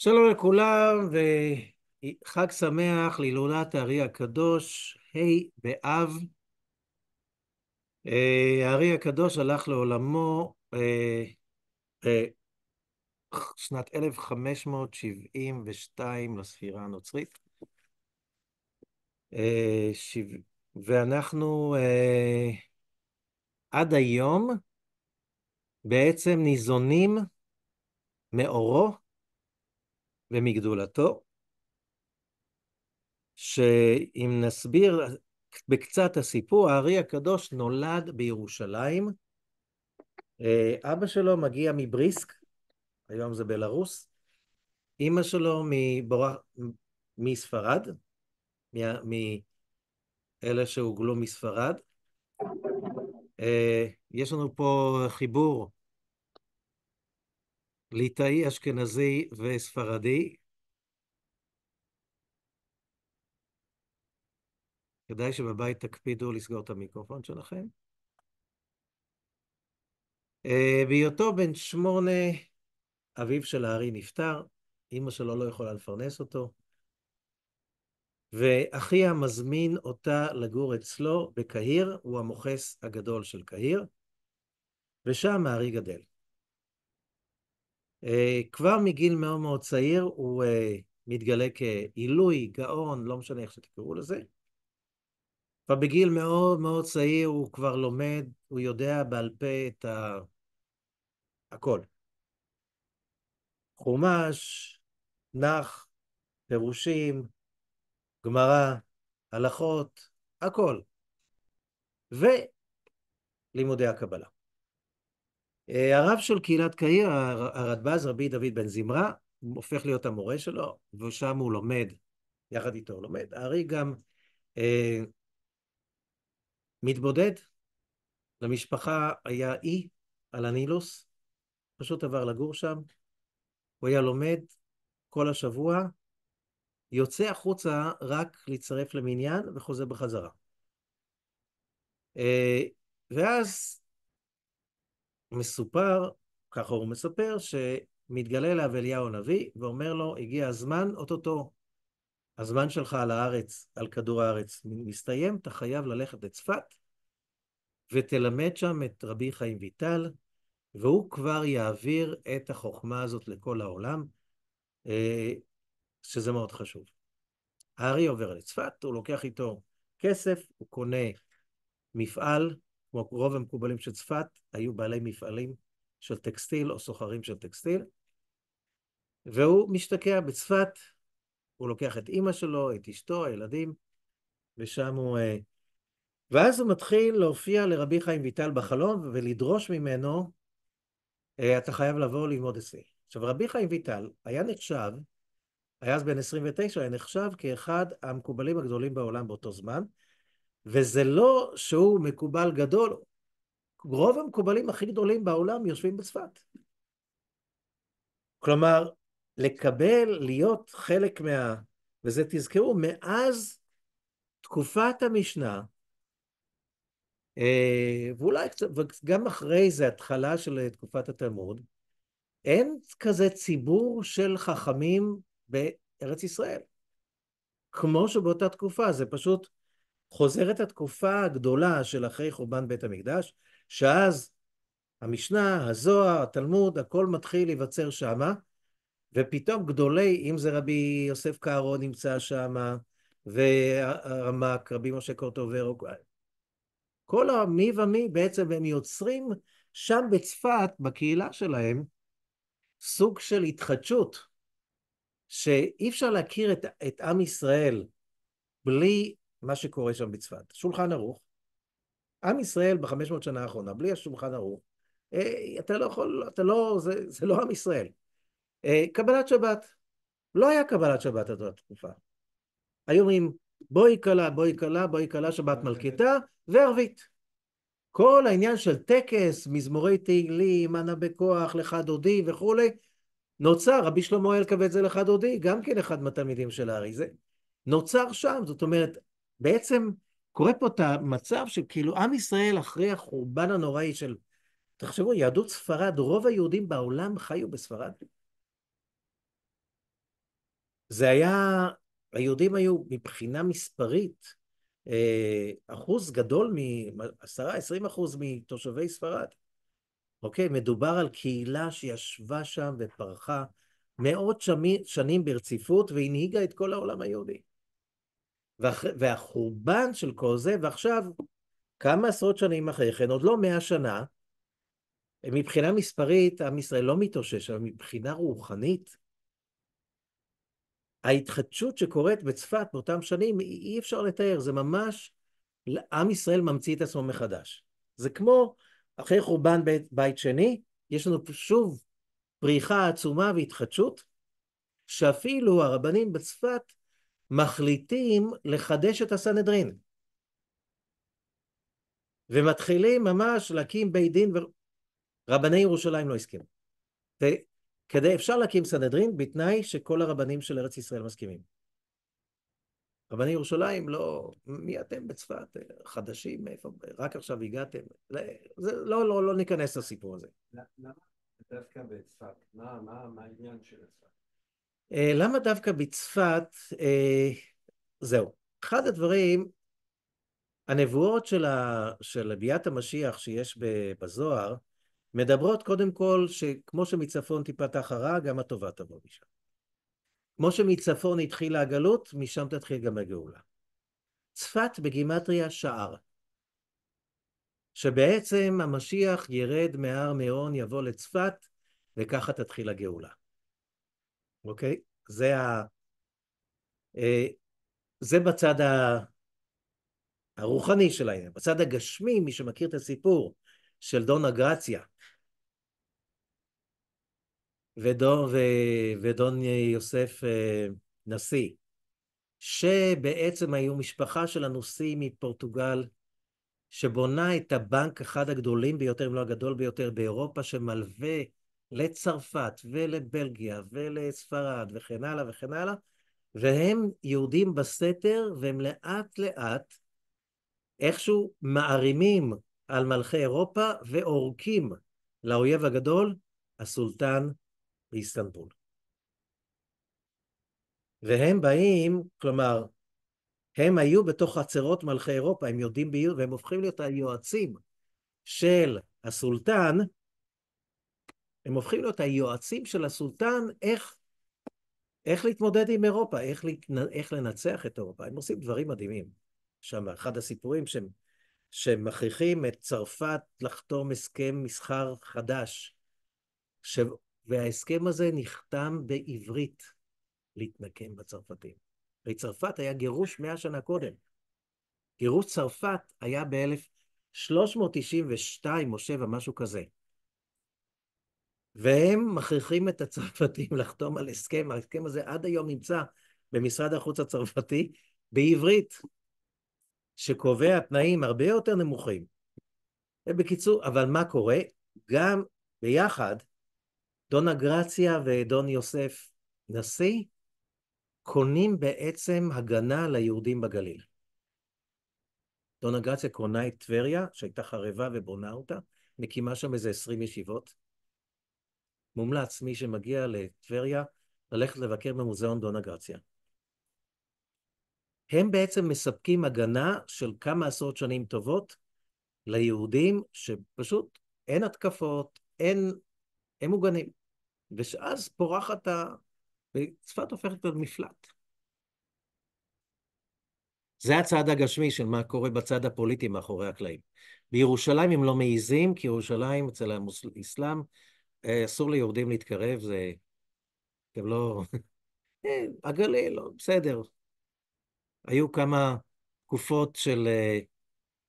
שלום לכולם, וחג שמח להילולת הארי הקדוש, ה' באב. אה, הארי הקדוש הלך לעולמו בשנת אה, אה, 1572 לספירה הנוצרית, ואנחנו עד היום בעצם ניזונים מאורו, ומגדולתו, שאם נסביר בקצת הסיפור, הארי הקדוש נולד בירושלים. אה, אבא שלו מגיע מבריסק, היום זה בלרוס, אימא שלו מבור... מספרד, מאלה מ... שהוגלו מספרד. אה, יש לנו פה חיבור ליטאי, אשכנזי וספרדי. כדאי שבבית תקפידו לסגור את המיקרופון שלכם. אה, בהיותו בן שמונה, אביו של הארי נפטר, אימא שלו לא יכולה לפרנס אותו, ואחיה מזמין אותה לגור אצלו בקהיר, הוא המוכס הגדול של קהיר, ושם הארי גדל. אה, כבר מגיל מאוד מאוד צעיר הוא אה, מתגלה כעילוי, גאון, לא משנה איך שתקראו לזה. כבר בגיל מאוד מאוד צעיר הוא כבר לומד, הוא יודע בעל פה את ה... הכל. חומש, נח, פירושים, גמרא, הלכות, הכל. ולימודי הקבלה. אה, הרב של קהילת קהיר, הרדב"ז, רבי דוד בן זמרה, הופך להיות המורה שלו, ושם הוא לומד, יחד איתו הוא לומד. הארי גם אה, מתבודד, למשפחה היה אי על הנילוס, פשוט עבר לגור שם, הוא היה לומד כל השבוע, יוצא החוצה רק להצטרף למניין וחוזר בחזרה. אה, ואז מסופר, ככה הוא מספר, שמתגלה אליו אליהו הנביא ואומר לו, הגיע הזמן, אוטוטו, הזמן שלך על הארץ, על כדור הארץ, מסתיים, אתה חייב ללכת לצפת ותלמד שם את רבי חיים ויטל, והוא כבר יעביר את החוכמה הזאת לכל העולם, אה, שזה מאוד חשוב. הארי עובר לצפת, הוא לוקח איתו כסף, הוא קונה מפעל כמו רוב המקובלים של צפת, היו בעלי מפעלים של טקסטיל או סוחרים של טקסטיל, והוא משתקע בצפת, הוא לוקח את אימא שלו, את אשתו, הילדים, ושם הוא... אה, ואז הוא מתחיל להופיע לרבי חיים ויטל בחלום ולדרוש ממנו, אה, אתה חייב לבוא ללמוד אצלי. עכשיו, רבי חיים ויטל היה נחשב, היה אז בן 29, היה נחשב כאחד המקובלים הגדולים בעולם באותו זמן, וזה לא שהוא מקובל גדול, רוב המקובלים הכי גדולים בעולם יושבים בצפת. כלומר, לקבל, להיות חלק מה... וזה תזכרו, מאז תקופת המשנה, אה, ואולי קצת, גם אחרי זה, התחלה של תקופת התלמוד, אין כזה ציבור של חכמים בארץ ישראל. כמו שבאותה תקופה, זה פשוט חוזרת התקופה הגדולה של אחרי חורבן בית המקדש, שאז המשנה, הזוהר, התלמוד, הכל מתחיל להיווצר שמה, ופתאום גדולי, אם זה רבי יוסף קארו נמצא שמה, והרמ"ק, רבי משה קורטובר, כל המי ומי בעצם הם יוצרים שם בצפת, בקהילה שלהם, סוג של התחדשות, שאי אפשר להכיר את, את עם ישראל בלי מה שקורה שם בצפת. שולחן ערוך. עם ישראל בחמש מאות שנה האחרונה, בלי השולחן ערוך, אה, אתה לא יכול, אתה לא, זה, זה לא עם ישראל. אה, קבלת שבת. לא היה קבלת שבת עד התקופה. היו אומרים, בואי כלה, בואי כלה, בואי כלה, שבת אה, מלכתה, וערבית. כל העניין של טקס, מזמורי תהילים, אנא בכוח, לך דודי וכולי, נוצר, רבי שלמה אלקבץ זה לך דודי, גם כן אחד מהתלמידים של הארי, זה נוצר שם, זאת אומרת, בעצם קורה פה את המצב שכאילו עם ישראל אחרי החורבן הנוראי של... תחשבו, יהדות ספרד, רוב היהודים בעולם חיו בספרד. זה היה, היהודים היו מבחינה מספרית, אה, אחוז גדול מ-10-20 אחוז מתושבי ספרד. אוקיי, מדובר על קהילה שישבה שם ופרחה מאות שמי, שנים ברציפות והנהיגה את כל העולם היהודי. ואח... והחורבן של כל זה, ועכשיו, כמה עשרות שנים אחרי כן, עוד לא מאה שנה, מבחינה מספרית עם ישראל לא מתאושש, אבל מבחינה רוחנית, ההתחדשות שקורית בצפת באותם שנים, אי אפשר לתאר, זה ממש, עם ישראל ממציא את עצמו מחדש. זה כמו אחרי חורבן בית, בית שני, יש לנו שוב פריחה עצומה והתחדשות, שאפילו הרבנים בצפת מחליטים לחדש את הסנהדרין. ומתחילים ממש להקים בית דין, רבני ירושלים לא הסכימו. וכדי אפשר להקים סנהדרין בתנאי שכל הרבנים של ארץ ישראל מסכימים. רבני ירושלים לא, מי אתם בצפת? חדשים, מאיפה, רק עכשיו הגעתם? לא, לא, לא, לא ניכנס לסיפור הזה. למה דווקא בצפת? מה, העניין של הצפת? אה, למה דווקא בצפת, אה, זהו. אחד הדברים, הנבואות של, ה, של ביאת המשיח שיש בזוהר, מדברות קודם כל שכמו שמצפון תיפתח הרע, גם הטובה תבוא משם. כמו שמצפון התחילה הגלות, משם תתחיל גם הגאולה. צפת בגימטריה שער, שבעצם המשיח ירד מהר מירון, יבוא לצפת, וככה תתחיל הגאולה. אוקיי? זה, ה... אה, זה בצד הרוחני של העניין. בצד הגשמי, מי שמכיר את הסיפור של דונה גרציה ודון, ו... ודון יוסף אה, נשיא, שבעצם היו משפחה של הנוסעים מפורטוגל שבונה את הבנק אחד הגדולים ביותר, אם לא הגדול ביותר באירופה, שמלווה לצרפת ולבלגיה ולספרד וכן הלאה וכן הלאה, והם יורדים בסתר והם לאט לאט איכשהו מערימים על מלכי אירופה ועורקים לאויב הגדול, הסולטן באיסטנבול. והם באים, כלומר, הם היו בתוך חצרות מלכי אירופה, הם יודעים והם הופכים להיות היועצים של הסולטן, הם הופכים להיות היועצים של הסולטן איך, איך להתמודד עם אירופה, איך, איך לנצח את אירופה. הם עושים דברים מדהימים. שם אחד הסיפורים שהם, שהם מכריחים את צרפת לחתום הסכם מסחר חדש, ש... וההסכם הזה נחתם בעברית להתנקם בצרפתים. הרי צרפת היה גירוש מאה שנה קודם. גירוש צרפת היה ב-1392 או 7, משהו כזה. והם מכריחים את הצרפתים לחתום על הסכם, ההסכם הזה עד היום נמצא במשרד החוץ הצרפתי, בעברית, שקובע תנאים הרבה יותר נמוכים. ובקיצור, אבל מה קורה? גם ביחד, דונה גרציה ודון יוסף נשיא קונים בעצם הגנה ליהודים בגליל. דונה גרציה קונה את טבריה, שהייתה חרבה ובונה אותה, מקימה שם איזה עשרים ישיבות. מומלץ, מי שמגיע לטבריה, ללכת לבקר במוזיאון דונה גרציה. הם בעצם מספקים הגנה של כמה עשרות שנים טובות ליהודים שפשוט אין התקפות, אין, הם מוגנים. ואז פורחת ה... צפת הופכת להיות מפלט. זה הצעד הגשמי של מה קורה בצד הפוליטי מאחורי הקלעים. בירושלים הם לא מעיזים, כי ירושלים אצל האסלאם אה, אסור ליהודים להתקרב, זה... אתם לא... אה, הגליל, לא, בסדר. היו כמה תקופות של... אה,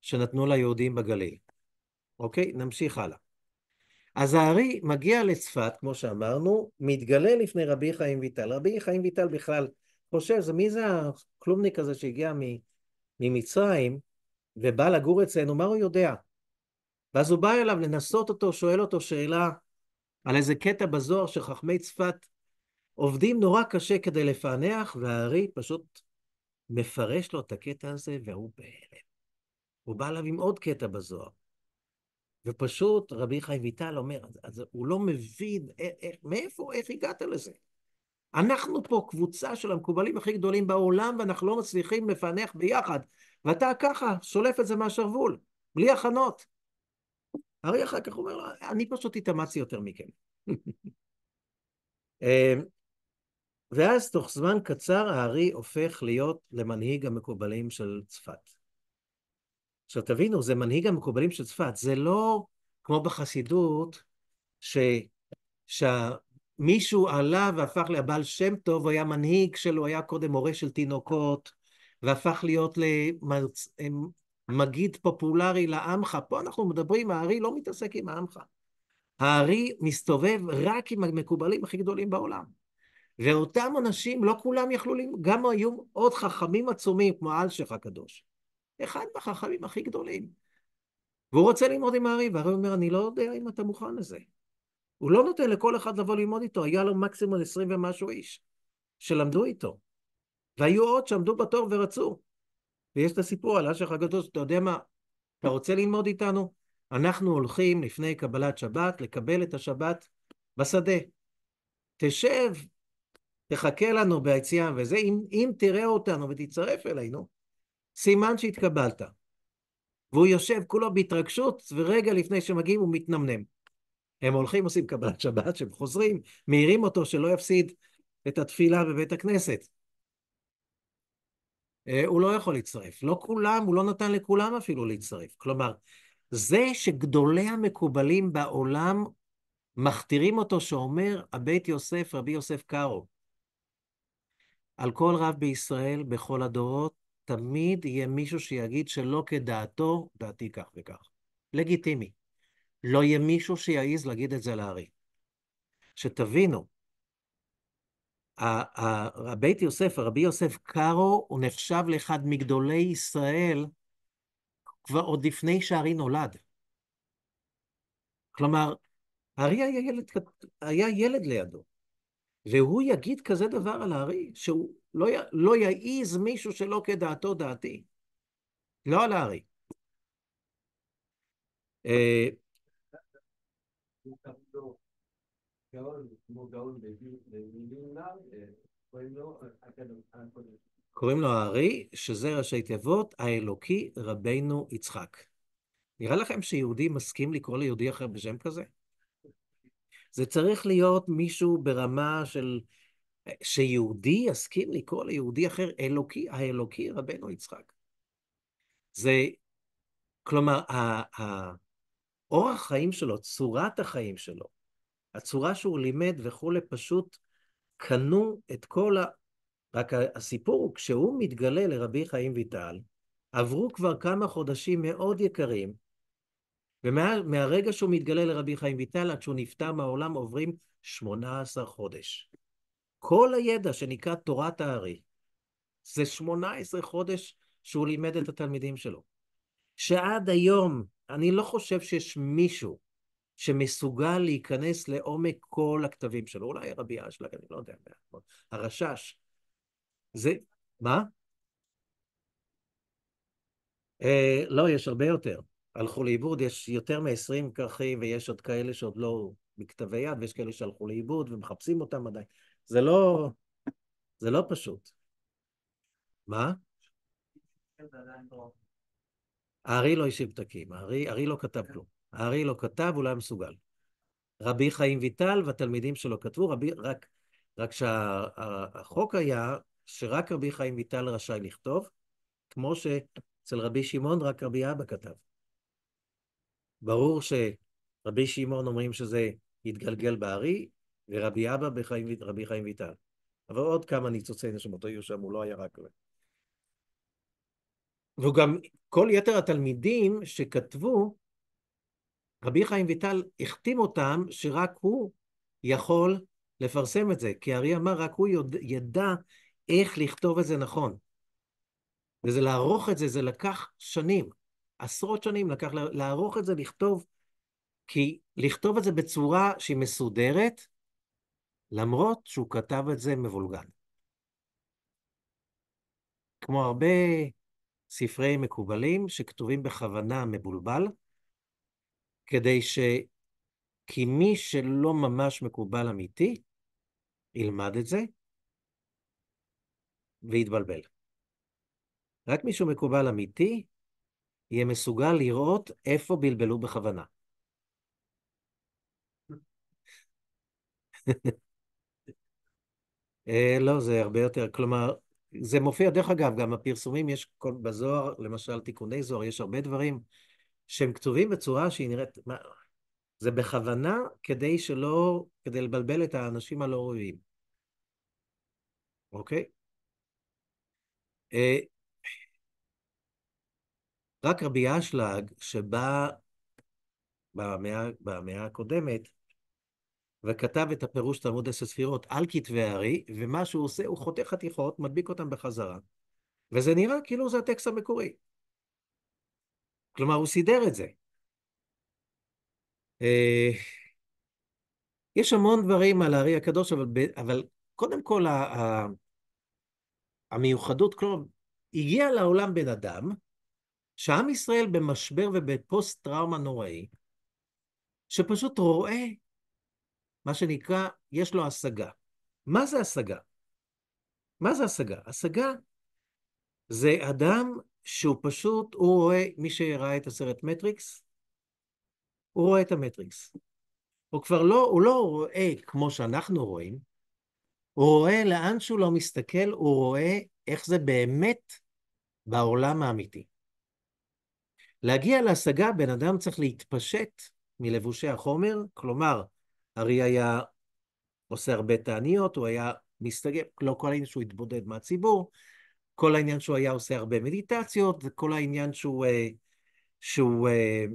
שנתנו ליהודים בגליל. אוקיי? נמשיך הלאה. אז הארי מגיע לצפת, כמו שאמרנו, מתגלה לפני רבי חיים ויטל. רבי חיים ויטל בכלל חושב, מי זה הכלומניק הזה שהגיע ממצרים ובא לגור אצלנו, מה הוא יודע? ואז הוא בא אליו לנסות אותו, שואל אותו שאלה על איזה קטע בזוהר שחכמי צפת עובדים נורא קשה כדי לפענח, והארי פשוט מפרש לו את הקטע הזה, והוא בהלם. הוא בא אליו עם עוד קטע בזוהר. ופשוט רבי חי ויטל אומר, אז הוא לא מבין איך, אה, איך, אה, מאיפה, איך הגעת לזה? אנחנו פה קבוצה של המקובלים הכי גדולים בעולם, ואנחנו לא מצליחים לפענח ביחד, ואתה ככה שולף את זה מהשרוול, בלי הכנות. הארי אחר כך אומר, לו, אני פשוט התאמצתי יותר מכם. אמ, ואז תוך זמן קצר הארי הופך להיות למנהיג המקובלים של צפת. עכשיו תבינו, זה מנהיג המקובלים של צפת, זה לא כמו בחסידות, ש... שמישהו עלה והפך לבעל שם טוב, הוא היה מנהיג שלו, היה קודם מורה של תינוקות, והפך להיות למרצ... מגיד פופולרי לעמך. פה אנחנו מדברים, הארי לא מתעסק עם העמך. הארי מסתובב רק עם המקובלים הכי גדולים בעולם. ואותם אנשים, לא כולם יכלו, גם היו עוד חכמים עצומים, כמו אלשיך הקדוש. אחד מהחכמים הכי גדולים. והוא רוצה ללמוד עם הארי, והארי אומר, אני לא יודע אם אתה מוכן לזה. הוא לא נותן לכל אחד לבוא ללמוד איתו, היה לו מקסימום 20 ומשהו איש שלמדו איתו. והיו עוד שעמדו בתור ורצו. ויש את הסיפור על אשר הגדול, אתה יודע מה, אתה כן. רוצה ללמוד איתנו? אנחנו הולכים לפני קבלת שבת, לקבל את השבת בשדה. תשב, תחכה לנו ביציאה וזה, אם, אם תראה אותנו ותצטרף אלינו, סימן שהתקבלת. והוא יושב כולו בהתרגשות, ורגע לפני שמגיעים הוא מתנמנם. הם הולכים, עושים קבלת שבת, שהם חוזרים, מעירים אותו שלא יפסיד את התפילה בבית הכנסת. אה, הוא לא יכול להצטרף. לא כולם, הוא לא נתן לכולם אפילו להצטרף. כלומר, זה שגדולי המקובלים בעולם מכתירים אותו שאומר הבית יוסף, רבי יוסף קארו, על כל רב בישראל, בכל הדורות, תמיד יהיה מישהו שיגיד שלא כדעתו, דעתי כך וכך. לגיטימי. לא יהיה מישהו שיעז להגיד את זה לארי. שתבינו, הבית יוסף, הרבי יוסף קארו, הוא נחשב לאחד מגדולי ישראל כבר עוד לפני שהארי נולד. כלומר, הארי היה ילד, היה ילד לידו, והוא יגיד כזה דבר על הארי, שהוא לא, י, לא יעיז מישהו שלא כדעתו דעתי. לא על הארי. אה, קוראים לו הארי, שזה ראשי תיבות, האלוקי רבנו יצחק. נראה לכם שיהודי מסכים לקרוא ליהודי אחר בשם כזה? זה צריך להיות מישהו ברמה של... אה, שיהודי יסכים לקרוא ליהודי אחר אלוקי, האלוקי רבנו יצחק. זה, כלומר, האורח חיים שלו, צורת החיים שלו, הצורה שהוא לימד וכולי, פשוט קנו את כל ה... רק הסיפור הוא, כשהוא מתגלה לרבי חיים ויטל, עברו כבר כמה חודשים מאוד יקרים, ומהרגע ומה, שהוא מתגלה לרבי חיים ויטל עד שהוא נפטר מהעולם עוברים 18 חודש. כל הידע שנקרא תורת הארי, זה 18 חודש שהוא לימד את התלמידים שלו. שעד היום, אני לא חושב שיש מישהו שמסוגל להיכנס לעומק כל הכתבים שלו, אולי הרבי אשלג, אני לא יודע, הרשש. זה, מה? אה, לא, יש הרבה יותר. הלכו לאיבוד, יש יותר מ-20 כרכים, ויש עוד כאלה שעוד לא בכתבי יד, ויש כאלה שהלכו לאיבוד ומחפשים אותם עדיין. זה לא, זה לא פשוט. מה? כן, לא. הארי לא השיב תקים, הארי לא כתב כן. כלום. הארי לא כתב, אולי מסוגל. רבי חיים ויטל והתלמידים שלו כתבו, רבי, רק, רק שהחוק שה, היה שרק רבי חיים ויטל רשאי לכתוב, כמו שאצל רבי שמעון רק רבי אבא כתב. ברור שרבי שמעון אומרים שזה התגלגל בארי, ורבי אבא בחיים, רבי חיים ויטל. אבל עוד כמה ניצוצי נשמות היו שם, הוא לא היה רק... וגם כל יתר התלמידים שכתבו, רבי חיים ויטל החתים אותם שרק הוא יכול לפרסם את זה, כי הארי אמר רק הוא יודע, ידע איך לכתוב את זה נכון. וזה לערוך את זה, זה לקח שנים, עשרות שנים לקח לערוך את זה, לכתוב, כי לכתוב את זה בצורה שהיא מסודרת, למרות שהוא כתב את זה מבולגן. כמו הרבה ספרי מקובלים שכתובים בכוונה מבולבל, כדי ש... כי מי שלא ממש מקובל אמיתי, ילמד את זה ויתבלבל. רק מי שהוא מקובל אמיתי יהיה מסוגל לראות איפה בלבלו בכוונה. אה, לא, זה הרבה יותר, כלומר, זה מופיע, דרך אגב, גם הפרסומים, יש כל, בזוהר, למשל תיקוני זוהר, יש הרבה דברים שהם כתובים בצורה שהיא נראית... מה, זה בכוונה כדי שלא... כדי לבלבל את האנשים הלא ראויים. אוקיי? אה, רק רבי אשלג, שבא במאה, במאה הקודמת, וכתב את הפירוש תלמוד עשר ספירות על כתבי הארי, ומה שהוא עושה, הוא חותך חתיכות, מדביק אותן בחזרה. וזה נראה כאילו זה הטקסט המקורי. כלומר, הוא סידר את זה. אה, יש המון דברים על הארי הקדוש, אבל, אבל קודם כל ה, ה, המיוחדות, כלומר, הגיע לעולם בן אדם, שעם ישראל במשבר ובפוסט טראומה נוראי, שפשוט רואה מה שנקרא, יש לו השגה. מה זה השגה? מה זה השגה? השגה זה אדם שהוא פשוט, הוא רואה, מי שראה את הסרט מטריקס, הוא רואה את המטריקס. הוא כבר לא, הוא לא רואה כמו שאנחנו רואים, הוא רואה לאן שהוא לא מסתכל, הוא רואה איך זה באמת בעולם האמיתי. להגיע להשגה, בן אדם צריך להתפשט מלבושי החומר, כלומר, ארי היה עושה הרבה תעניות, הוא היה מסתגר, לא כל העניין שהוא התבודד מהציבור, כל העניין שהוא היה עושה הרבה מדיטציות, וכל העניין שהוא, אה, שהוא אה,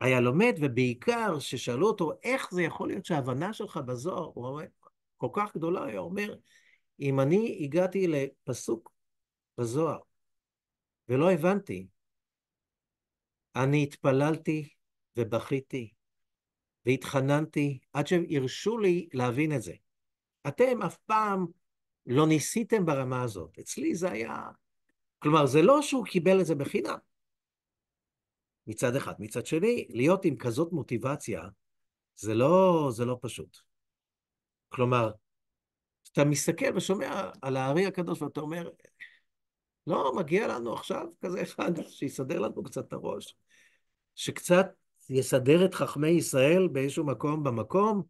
היה לומד, ובעיקר ששאלו אותו, איך זה יכול להיות שההבנה שלך בזוהר הוא אומר, כל כך גדולה, הוא אומר, אם אני הגעתי לפסוק בזוהר ולא הבנתי, אני התפללתי ובכיתי והתחננתי עד שהם הרשו לי להבין את זה. אתם אף פעם לא ניסיתם ברמה הזאת. אצלי זה היה... כלומר, זה לא שהוא קיבל את זה בחינם. מצד אחד. מצד שני, להיות עם כזאת מוטיבציה, זה לא, זה לא פשוט. כלומר, אתה מסתכל ושומע על הארי הקדוש ואתה אומר, לא, מגיע לנו עכשיו כזה אחד שיסדר לנו קצת את הראש, שקצת יסדר את חכמי ישראל באיזשהו מקום במקום,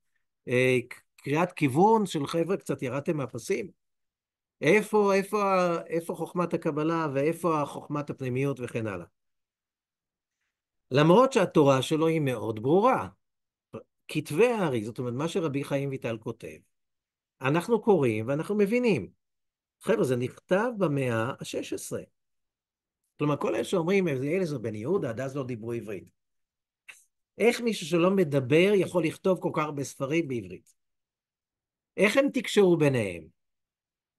אה, קריאת כיוון של חבר'ה, קצת ירדתם מהפסים. איפה, איפה, איפה חוכמת הקבלה ואיפה חוכמת הפנימיות וכן הלאה. למרות שהתורה שלו היא מאוד ברורה. כתבי הארי, זאת אומרת, מה שרבי חיים ויטל כותב, אנחנו קוראים ואנחנו מבינים. חבר'ה, זה נכתב במאה ה-16. כלומר, כל אלה שאומרים, אלה זה בן יהודה, עד אז לא דיברו עברית. איך מישהו שלא מדבר יכול לכתוב כל כך הרבה ספרים בעברית? איך הם תקשרו ביניהם?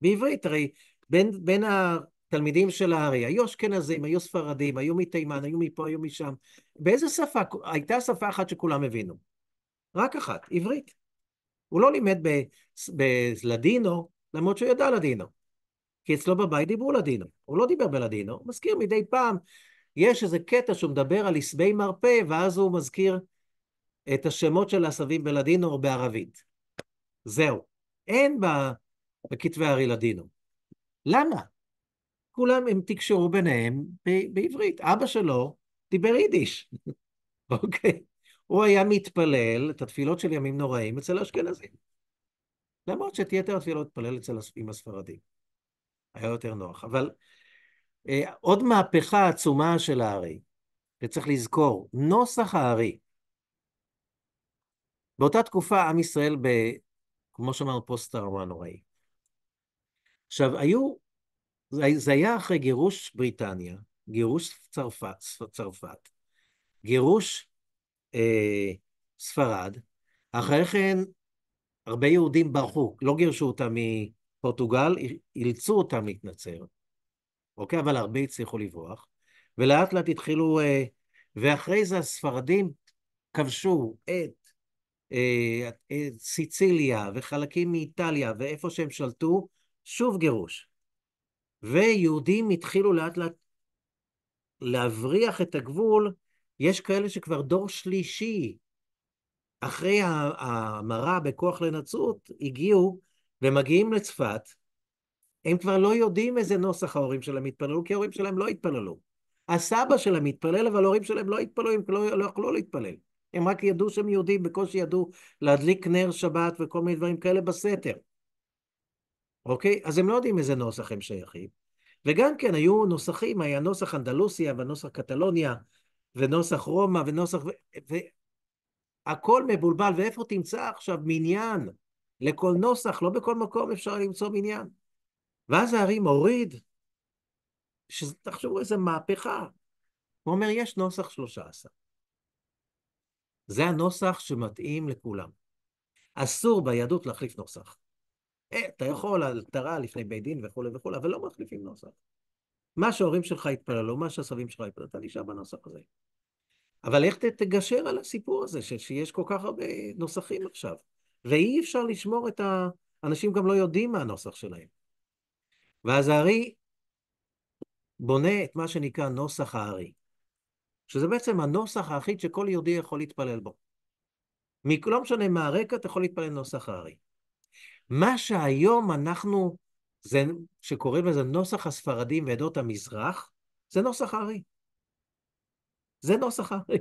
בעברית, הרי בין, בין התלמידים של הארי, היו אשכנזים, היו ספרדים, היו מתימן, היו מפה, היו משם. באיזה שפה? הייתה שפה אחת שכולם הבינו. רק אחת, עברית. הוא לא לימד בלדינו, למרות שהוא ידע לדינו. כי אצלו בבית דיברו לדינו. הוא לא דיבר בלדינו, הוא מזכיר מדי פעם, יש איזה קטע שהוא מדבר על עשבי מרפא, ואז הוא מזכיר את השמות של הסבים בלדינו או בערבית. זהו. אין ב... בכתבי הארי לדינו. למה? כולם הם תקשרו ביניהם ב- בעברית. אבא שלו דיבר יידיש, אוקיי? הוא היה מתפלל את התפילות של ימים נוראים אצל האשכנזים. למרות שאת יתר התפילות התפלל אצל עם הספרדים. היה יותר נוח. אבל אה, עוד מהפכה עצומה של הארי, וצריך לזכור, נוסח הארי. באותה תקופה עם ישראל, ב, כמו שאמרנו, פוסט-טראומה נוראית. עכשיו, היו, זה היה אחרי גירוש בריטניה, גירוש צרפת, צרפת גירוש אה, ספרד, אחרי כן הרבה יהודים ברחו, לא גירשו אותם מפורטוגל, אילצו אותם להתנצר, אוקיי? אבל הרבה הצליחו לברוח, ולאט לאט התחילו, אה, ואחרי זה הספרדים כבשו את, אה, את סיציליה וחלקים מאיטליה, ואיפה שהם שלטו, שוב גירוש. ויהודים התחילו לאט לאט להבריח את הגבול, יש כאלה שכבר דור שלישי אחרי ההמרה בכוח לנצרות, הגיעו ומגיעים לצפת, הם כבר לא יודעים איזה נוסח ההורים שלהם התפללו, כי ההורים שלהם לא התפללו. הסבא שלהם התפלל, אבל ההורים שלהם לא התפללו, הם לא, לא יכלו להתפלל. הם רק ידעו שהם יהודים, בקושי ידעו להדליק נר שבת וכל מיני דברים כאלה בסתר. אוקיי? אז הם לא יודעים איזה נוסח הם שייכים. וגם כן היו נוסחים, היה נוסח אנדלוסיה ונוסח קטלוניה ונוסח רומא ונוסח... והכל מבולבל, ואיפה תמצא עכשיו מניין לכל נוסח? לא בכל מקום אפשר למצוא מניין. ואז הארי מוריד, שתחשבו איזה מהפכה. הוא אומר, יש נוסח 13. זה הנוסח שמתאים לכולם. אסור ביהדות להחליף נוסח. אה, אתה יכול, אלתרה לפני בית דין וכולי וכולי, אבל לא מחליפים נוסח. מה שההורים שלך התפללו, מה שהסבים שלך התפללו, אתה נשאר בנוסח הזה. אבל איך תגשר על הסיפור הזה, ש- שיש כל כך הרבה נוסחים עכשיו? ואי אפשר לשמור את ה... אנשים גם לא יודעים מה הנוסח שלהם. ואז הארי בונה את מה שנקרא נוסח הארי, שזה בעצם הנוסח האחיד שכל יהודי יכול להתפלל בו. לא משנה מה הרקע, אתה יכול להתפלל נוסח הארי. מה שהיום אנחנו, זה, שקוראים לזה נוסח הספרדים ועדות המזרח, זה נוסח הארי. זה נוסח הארי.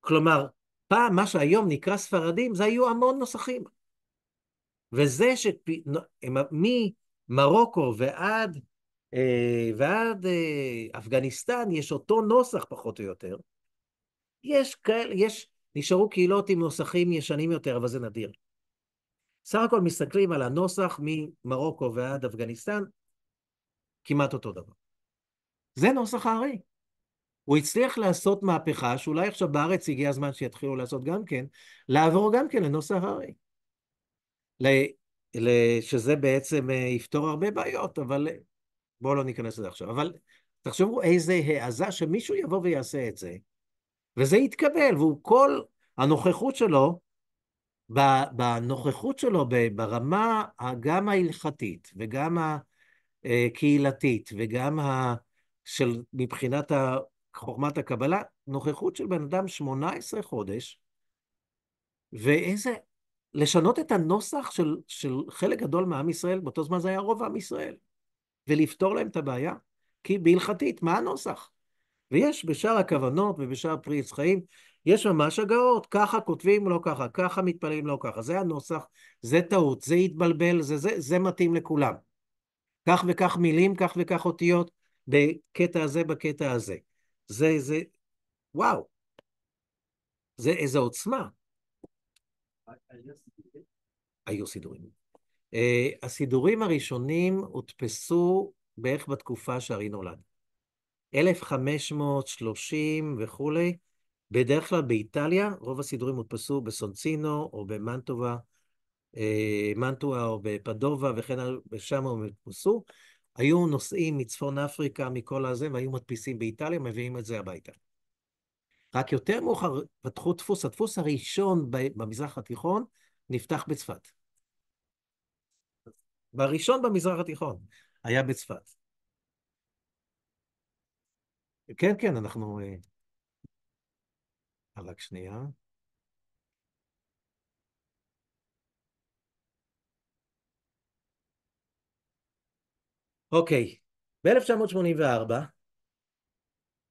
כלומר, פעם מה שהיום נקרא ספרדים, זה היו המון נוסחים. וזה שממרוקו ועד, אה, ועד אה, אפגניסטן יש אותו נוסח פחות או יותר. יש כאלה, יש, נשארו קהילות עם נוסחים ישנים יותר, אבל זה נדיר. סך הכל מסתכלים על הנוסח ממרוקו ועד אפגניסטן, כמעט אותו דבר. זה נוסח הארי. הוא הצליח לעשות מהפכה, שאולי עכשיו בארץ הגיע הזמן שיתחילו לעשות גם כן, לעבור גם כן לנוסח הארי. שזה בעצם אה, יפתור הרבה בעיות, אבל אה, בואו לא ניכנס לזה עכשיו. אבל תחשבו איזה העזה שמישהו יבוא ויעשה את זה, וזה יתקבל, והוא כל הנוכחות שלו בנוכחות שלו, ברמה גם ההלכתית וגם הקהילתית וגם ה... של מבחינת חוכמת הקבלה, נוכחות של בן אדם 18 חודש, ואיזה... לשנות את הנוסח של, של חלק גדול מעם ישראל, באותו זמן זה היה רוב עם ישראל, ולפתור להם את הבעיה, כי בהלכתית, מה הנוסח? ויש בשאר הכוונות ובשאר פרי עץ חיים יש ממש הגאות, ככה כותבים, לא ככה, ככה מתפללים, לא ככה. זה הנוסח, זה טעות, זה התבלבל, זה, זה, זה מתאים לכולם. כך וכך מילים, כך וכך אותיות, בקטע הזה, בקטע הזה. זה, זה, וואו. זה איזה עוצמה. היו סידורים. Uh, הסידורים הראשונים הודפסו בערך בתקופה שהארי נולד. 1530 וכולי, בדרך כלל באיטליה, רוב הסידורים הודפסו בסונצינו או במנטובה, אה, מנטואה או בפדובה וכן הלאה, ושם הם הודפסו. היו נוסעים מצפון אפריקה, מכל הזה, והיו מדפיסים באיטליה, מביאים את זה הביתה. רק יותר מאוחר פתחו דפוס, הדפוס הראשון במזרח התיכון נפתח בצפת. והראשון במזרח התיכון היה בצפת. כן, כן, אנחנו... אה, אה, רק שנייה. אוקיי, ב-1984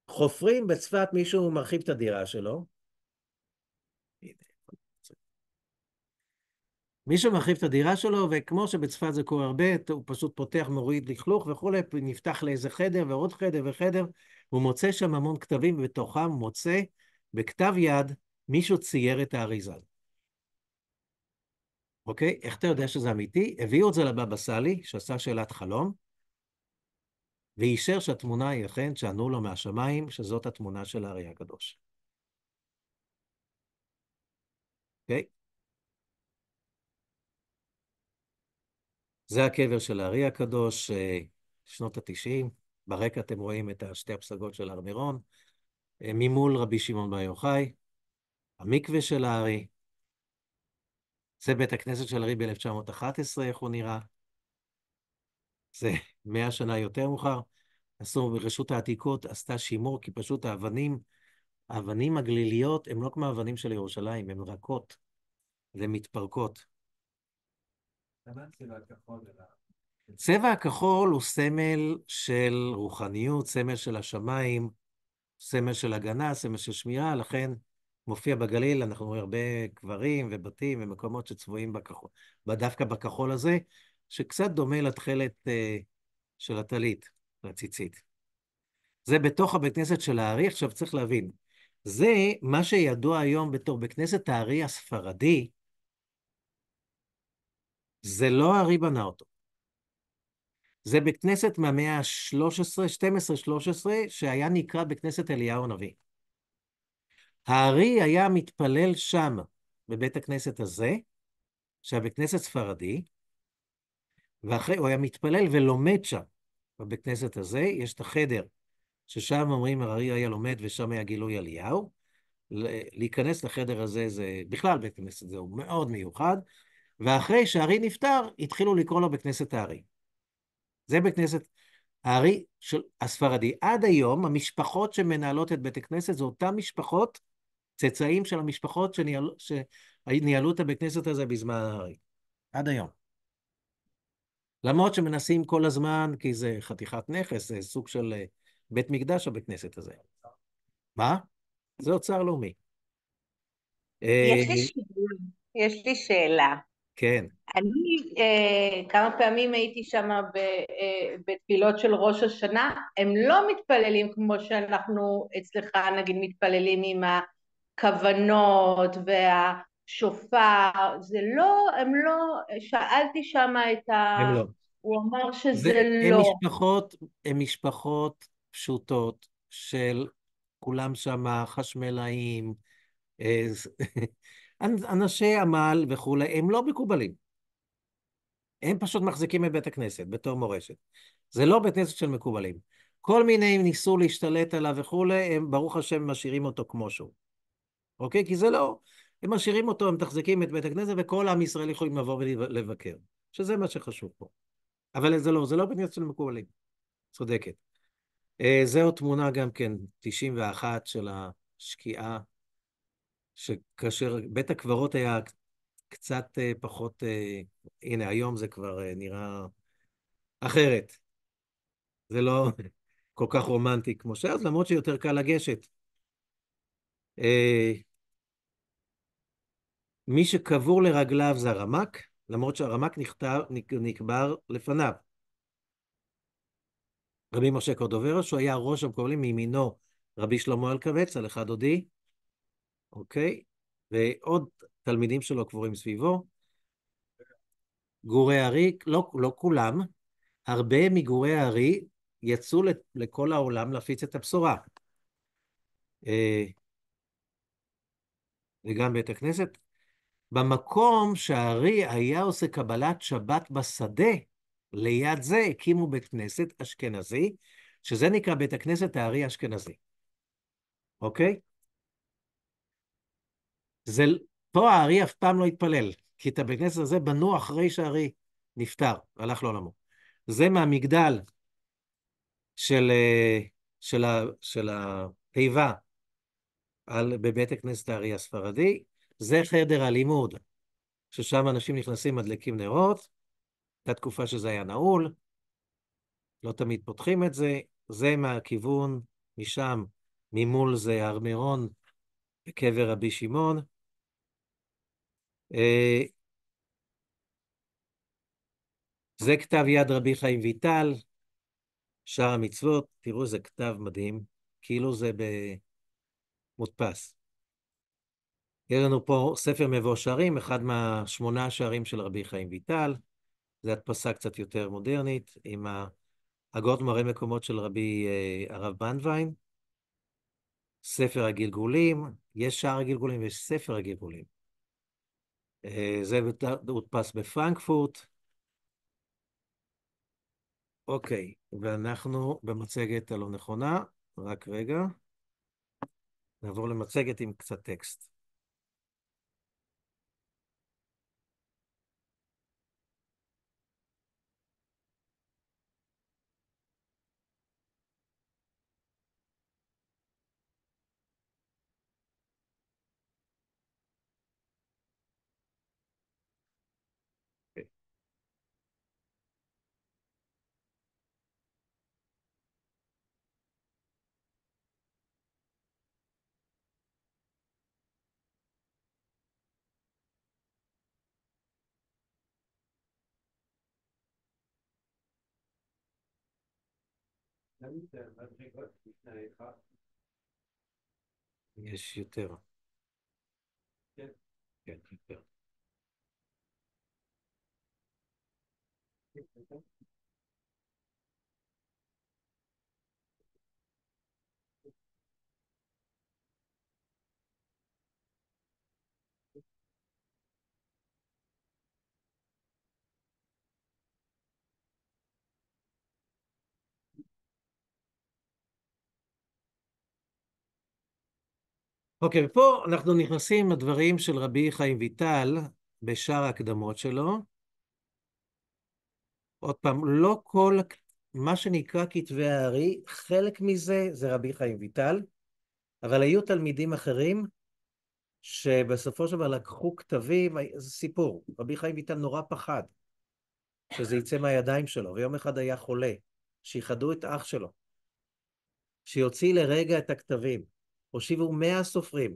חופרים בצפת, מישהו מרחיב את הדירה שלו. מישהו מרחיב את הדירה שלו, וכמו שבצפת זה קורה הרבה, הוא פשוט פותח, מוריד לכלוך וכולי, נפתח לאיזה חדר ועוד חדר וחדר, הוא מוצא שם המון כתבים, ובתוכם מוצא בכתב יד, מישהו צייר את האריזל. אוקיי? איך אתה יודע שזה אמיתי? הביאו את זה לבבא סאלי, שעשה שאלת חלום, ואישר שהתמונה היא אכן, שענו לו מהשמיים, שזאת התמונה של הארי הקדוש. אוקיי? זה הקבר של הארי הקדוש, אה, שנות התשעים. ברקע אתם רואים את שתי הפסגות של הר מירון. אה, ממול רבי שמעון בר יוחאי, המקווה של הארי, זה בית הכנסת של הארי ב-1911, איך הוא נראה. זה מאה שנה יותר מאוחר. עשו, רשות העתיקות עשתה שימור, כי פשוט האבנים, האבנים הגליליות הן לא כמו האבנים של ירושלים, הן רכות ומתפרקות. צבע הכחול הוא סמל של רוחניות, סמל של השמיים, סמל של הגנה, סמל של שמירה, לכן מופיע בגליל, אנחנו רואים הרבה קברים ובתים ומקומות שצבועים בכחול, דווקא בכחול הזה, שקצת דומה לתכלת אה, של הטלית, הציצית. זה בתוך הבית כנסת של הארי, עכשיו צריך להבין, זה מה שידוע היום בתור בית כנסת הארי הספרדי, זה לא הארי בנה אותו. זה בית כנסת מהמאה ה-13, 12-13, שהיה נקרא בית כנסת אליהו הנביא. הארי היה מתפלל שם, בבית הכנסת הזה, שהיה בית כנסת ספרדי, ואחרי, הוא היה מתפלל ולומד שם, בבית כנסת הזה, יש את החדר, ששם אומרים, הארי היה לומד ושם היה גילוי אליהו. להיכנס לחדר הזה, זה בכלל בית כנסת, זהו מאוד מיוחד. ואחרי שהארי נפטר, התחילו לקרוא לו בית כנסת הארי. זה בית כנסת הארי של הספרדי. עד היום המשפחות שמנהלות את בית הכנסת זה אותן משפחות, צאצאים של המשפחות שניהלו, שניהלו את הבית כנסת הזה בזמן הארי. עד היום. למרות שמנסים כל הזמן, כי זה חתיכת נכס, זה סוג של אה, בית מקדש הבית כנסת הזה. מה? זה אוצר לאומי. יש לי, אה, שאלה. כן. אני אה, כמה פעמים הייתי שם אה, בתפילות של ראש השנה, הם לא מתפללים כמו שאנחנו אצלך נגיד מתפללים עם הכוונות והשופר, זה לא, הם לא, שאלתי שם את ה... הם לא. הוא אמר שזה זה, לא. הם משפחות, הם משפחות פשוטות של כולם שם חשמלאים, אה, אנשי עמל וכולי, הם לא מקובלים. הם פשוט מחזיקים את בית הכנסת בתור מורשת. זה לא בית כנסת של מקובלים. כל מיני אם ניסו להשתלט עליו וכולי, הם ברוך השם משאירים אותו כמו שהוא. אוקיי? כי זה לא, הם משאירים אותו, הם מתחזקים את בית הכנסת, וכל עם ישראל יכולים לבוא ולבקר, שזה מה שחשוב פה. אבל זה לא, זה לא בית כנסת של מקובלים. צודקת. אה, זהו תמונה גם כן, 91 של השקיעה, שכאשר בית הקברות היה קצת אה, פחות, אה, הנה, היום זה כבר אה, נראה אחרת. זה לא כל כך רומנטי כמו שאז, למרות שיותר קל לגשת. מי שקבור לרגליו זה הרמק, למרות שהרמק נכתר, נקבר לפניו. רבי משה קורדוברו, שהוא היה ראש המקובלים מימינו, רבי שלמה אלקבץ, על אחד עודי, אוקיי? ועוד התלמידים שלו קבורים סביבו. גורי הארי, לא, לא כולם, הרבה מגורי הארי יצאו לכל העולם להפיץ את הבשורה. אה, וגם בית הכנסת. במקום שהארי היה עושה קבלת שבת בשדה, ליד זה הקימו בית כנסת אשכנזי, שזה נקרא בית הכנסת הארי אשכנזי. אוקיי? זה פה הארי אף פעם לא התפלל, כי את הבית כנסת הזה בנו אחרי שהארי נפטר, הלך לעולמו. זה מהמגדל של, אה, של, של של התיבה על, בבית הכנסת הארי הספרדי, זה חדר הלימוד, ששם אנשים נכנסים, מדליקים נרות, הייתה תקופה שזה היה נעול, לא תמיד פותחים את זה, זה מהכיוון משם, ממול זה הר מירון, וקבר רבי שמעון, אה, זה כתב יד רבי חיים ויטל, שאר המצוות, תראו, איזה כתב מדהים, כאילו זה במודפס. יש לנו פה ספר מבוא שערים, אחד מהשמונה שערים של רבי חיים ויטל, זו הדפסה קצת יותר מודרנית, עם הגות מראה מקומות של רבי אה, הרב בנדווין, ספר הגלגולים, יש שער הגלגולים ויש ספר הגלגולים. אה, זה הודפס בפרנקפורט. אוקיי, ואנחנו במצגת הלא נכונה, רק רגע. נעבור למצגת עם קצת טקסט. יש יותר. כן, כן יותר. כן, אוקיי, okay, ופה אנחנו נכנסים לדברים של רבי חיים ויטל בשאר ההקדמות שלו. עוד פעם, לא כל מה שנקרא כתבי הארי, חלק מזה זה רבי חיים ויטל, אבל היו תלמידים אחרים שבסופו של דבר לקחו כתבים, זה סיפור, רבי חיים ויטל נורא פחד שזה יצא מהידיים שלו, ויום אחד היה חולה, שיחדו את אח שלו, שיוציא לרגע את הכתבים. הושיבו 100 סופרים.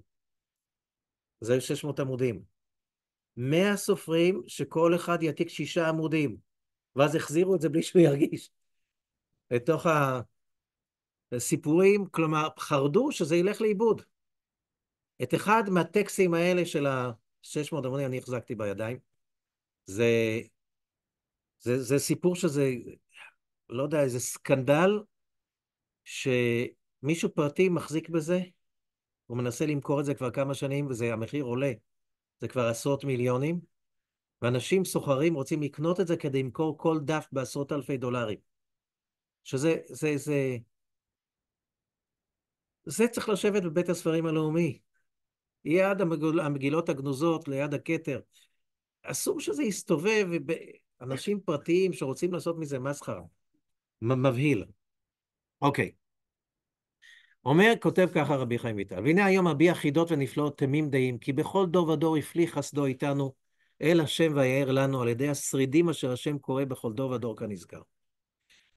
זה היו 600 עמודים. 100 סופרים שכל אחד יעתיק שישה עמודים, ואז החזירו את זה בלי שהוא ירגיש. לתוך הסיפורים, כלומר, חרדו שזה ילך לאיבוד. את אחד מהטקסטים האלה של ה-600 עמודים אני החזקתי בידיים. זה, זה, זה סיפור שזה, לא יודע, איזה סקנדל שמישהו פרטי מחזיק בזה, הוא מנסה למכור את זה כבר כמה שנים, והמחיר עולה. זה כבר עשרות מיליונים, ואנשים סוחרים רוצים לקנות את זה כדי למכור כל דף בעשרות אלפי דולרים. שזה, זה, זה... זה צריך לשבת בבית הספרים הלאומי. יד המגול, המגילות הגנוזות, ליד הכתר. אסור שזה יסתובב באנשים פרטיים שרוצים לעשות מזה מסחרה. מבהיל. אוקיי. Okay. אומר, כותב ככה רבי חיים ויטל, והנה היום אביע חידות ונפלאות תמים דעים, כי בכל דור ודור הפליא חסדו איתנו, אל השם ויאר לנו על ידי השרידים אשר השם קורא בכל דור ודור כנזכר.